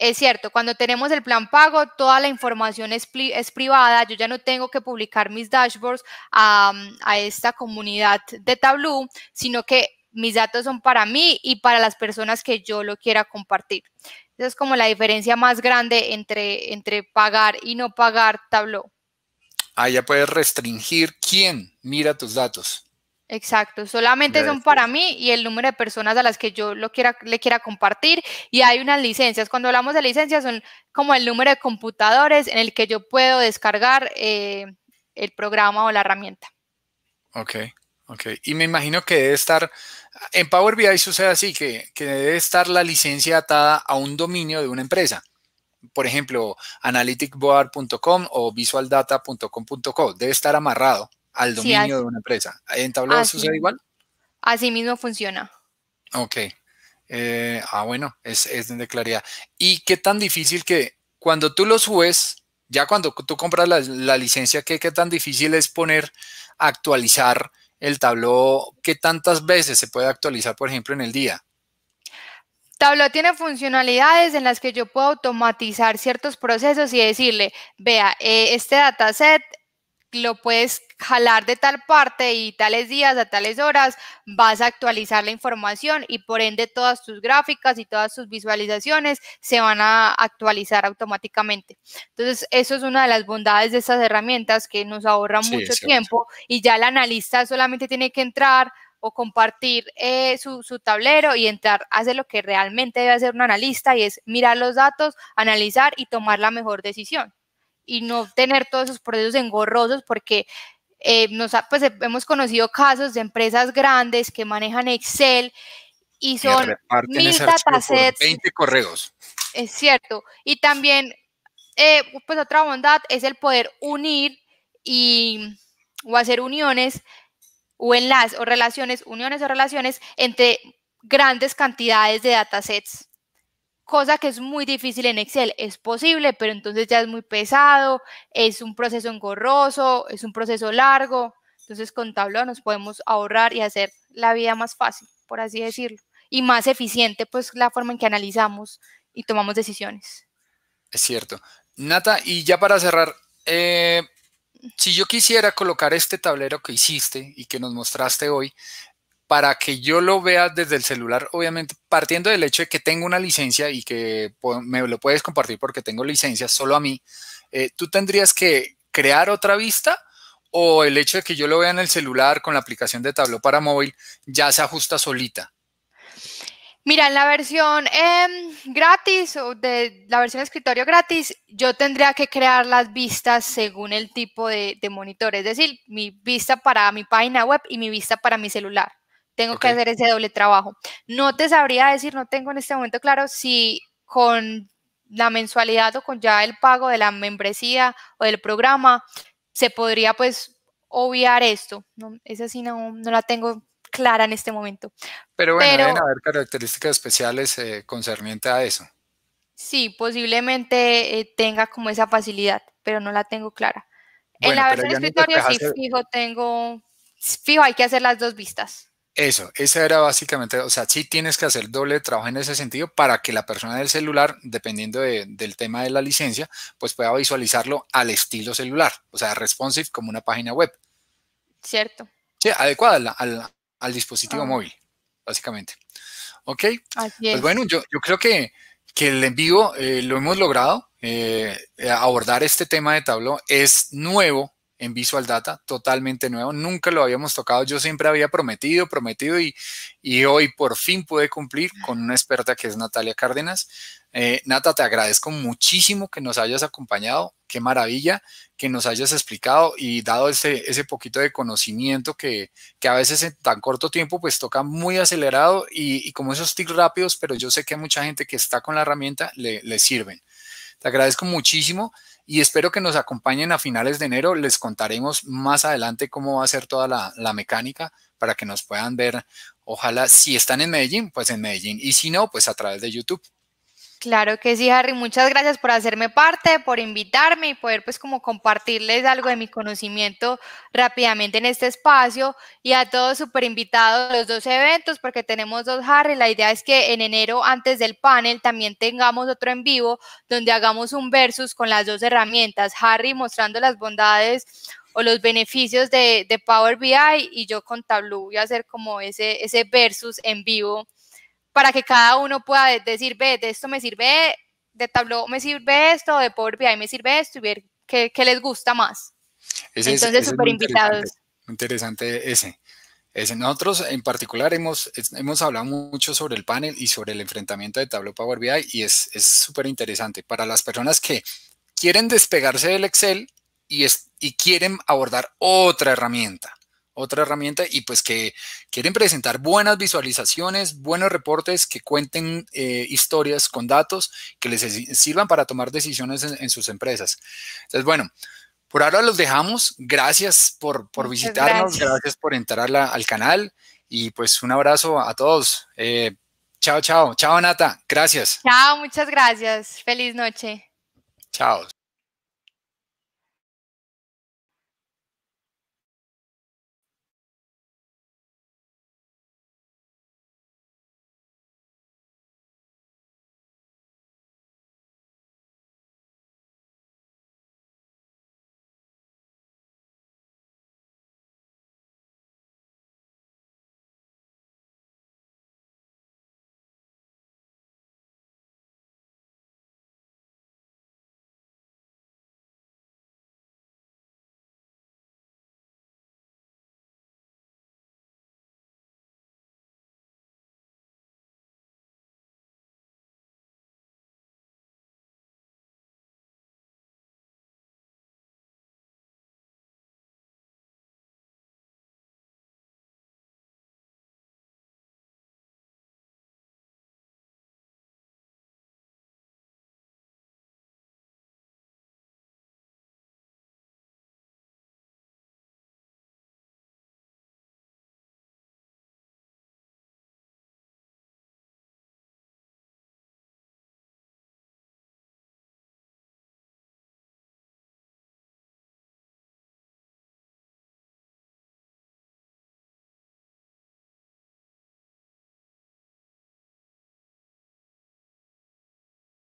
es cierto, cuando tenemos el plan pago, toda la información es, privada, yo ya no tengo que publicar mis dashboards a, esta comunidad de Tableau, sino que mis datos son para mí y para las personas que yo lo quiera compartir. Esa es como la diferencia más grande entre, entre pagar y no pagar Tableau. Ah, ya puedes restringir quién mira tus datos. Exacto, solamente son para mí y el número de personas a las que yo lo quiera, le quiera compartir. Y hay unas licencias. Cuando hablamos de licencias, son como el número de computadores en el que yo puedo descargar eh, el programa o la herramienta. Ok, ok. Y me imagino que debe estar, en Power BI sucede así, que, que debe estar la licencia atada a un dominio de una empresa por ejemplo, analyticboard.com o visualdata.com.co. Debe estar amarrado al dominio de una empresa. ¿En Tableau sucede igual? Así mismo funciona. Ok. Eh, ah, bueno, es, es de claridad. ¿Y qué tan difícil que cuando tú lo subes, ya cuando tú compras la, licencia, ¿qué, tan difícil es poner, actualizar el Tableau? ¿Qué tantas veces se puede actualizar, por ejemplo, en el día? Tableau tiene funcionalidades en las que yo puedo automatizar ciertos procesos y decirle, vea, eh, este dataset lo puedes jalar de tal parte y tales días a tales horas vas a actualizar la información y por ende todas tus gráficas y todas tus visualizaciones se van a actualizar automáticamente. Entonces, eso es una de las bondades de estas herramientas que nos ahorra mucho tiempo y ya el analista solamente tiene que entrar o compartir eh, su, tablero y entrar, hacer lo que realmente debe hacer un analista y es mirar los datos, analizar y tomar la mejor decisión y no tener todos esos procesos engorrosos porque eh, nos pues, hemos conocido casos de empresas grandes que manejan Excel y son mil datasets. 20 correos. Es cierto. Y también, eh, pues otra bondad es el poder unir y, o hacer uniones o enlaces o relaciones, uniones o relaciones entre grandes cantidades de datasets cosa que es muy difícil en Excel. Es posible, pero entonces ya es muy pesado, es un proceso engorroso, es un proceso largo. Entonces con Tableau nos podemos ahorrar y hacer la vida más fácil, por así decirlo, y más eficiente, pues la forma en que analizamos y tomamos decisiones. Es cierto. Nata, y ya para cerrar, eh, si yo quisiera colocar este tablero que hiciste y que nos mostraste hoy para que yo lo vea desde el celular, obviamente partiendo del hecho de que tengo una licencia y que me lo puedes compartir porque tengo licencia solo a mí, eh, ¿tú tendrías que crear otra vista o el hecho de que yo lo vea en el celular con la aplicación de tabló para móvil ya se ajusta solita? Mira, en la versión em, gratis o de la versión de escritorio gratis, yo tendría que crear las vistas según el tipo de monitor, es decir, mi vista para mi página web y mi vista para mi celular. Tengo que hacer ese doble trabajo. No te sabría decir, no tengo en este momento claro si con la mensualidad o con ya el pago de la membresía o del programa se podría pues obviar esto. No, esa sí no, no la tengo clara en este momento. Pero bueno, deben haber características especiales eh, concerniente a eso. Sí, posiblemente eh, tenga como esa facilidad, pero no la tengo clara. en la versión escritorio sí, fijo, tengo, fijo, hay que hacer las dos vistas. Eso, esa era básicamente, o sea, sí tienes que hacer doble trabajo en ese sentido para que la persona del celular, dependiendo del tema de la licencia, pues pueda visualizarlo al estilo celular, o sea, responsive como una página web. Cierto. Sí, adecuada al, dispositivo ah. móvil, básicamente. ¿Ok? Pues bueno, yo, creo que, el en vivo eh, lo hemos logrado. Eh, abordar este tema de tablo es nuevo en Visual Data, totalmente nuevo, nunca lo habíamos tocado, yo siempre había prometido, prometido y, hoy por fin pude cumplir con una experta que es Natalia Cárdenas. Eh, Nata, te agradezco muchísimo que nos hayas acompañado, qué maravilla que nos hayas explicado y dado ese, ese poquito de conocimiento que, que, a veces en tan corto tiempo pues toca muy acelerado y, como esos tics rápidos, pero yo sé que a mucha gente que está con la herramienta le, le sirven. Te agradezco muchísimo y espero que nos acompañen a finales de enero. Les contaremos más adelante cómo va a ser toda la, mecánica para que nos puedan ver. Ojalá si están en Medellín, pues en Medellín y si no, pues a través de YouTube. Claro que sí, Harry. Muchas gracias por hacerme parte, por invitarme y poder pues como compartirles algo de mi conocimiento rápidamente en este espacio y a todos súper invitados a los dos eventos porque tenemos dos Harry. La idea es que en enero antes del panel también tengamos otro en vivo donde hagamos un versus con las dos herramientas. Harry mostrando las bondades o los beneficios de, Power BI y yo con Tableau voy a hacer como ese, ese versus en vivo para que cada uno pueda decir, ve, de esto me sirve, de Tableau me sirve esto, de Power BI me sirve esto y ver qué, les gusta más. Entonces, súper invitados. Interesante, ese. Nosotros en particular hemos, hemos hablado mucho sobre el panel y sobre el enfrentamiento de Tableau Power BI y es súper interesante para las personas que quieren despegarse del Excel y, y quieren abordar otra herramienta otra herramienta y pues que quieren presentar buenas visualizaciones, buenos reportes que cuenten eh, historias con datos que les sirvan para tomar decisiones en, sus empresas. Entonces, bueno, por ahora los dejamos. Gracias por, por visitarnos, gracias. por entrar al canal y pues un abrazo a todos. Eh, chao, chao. Chao, Nata. Gracias. Chao, muchas gracias. Feliz noche. Chao.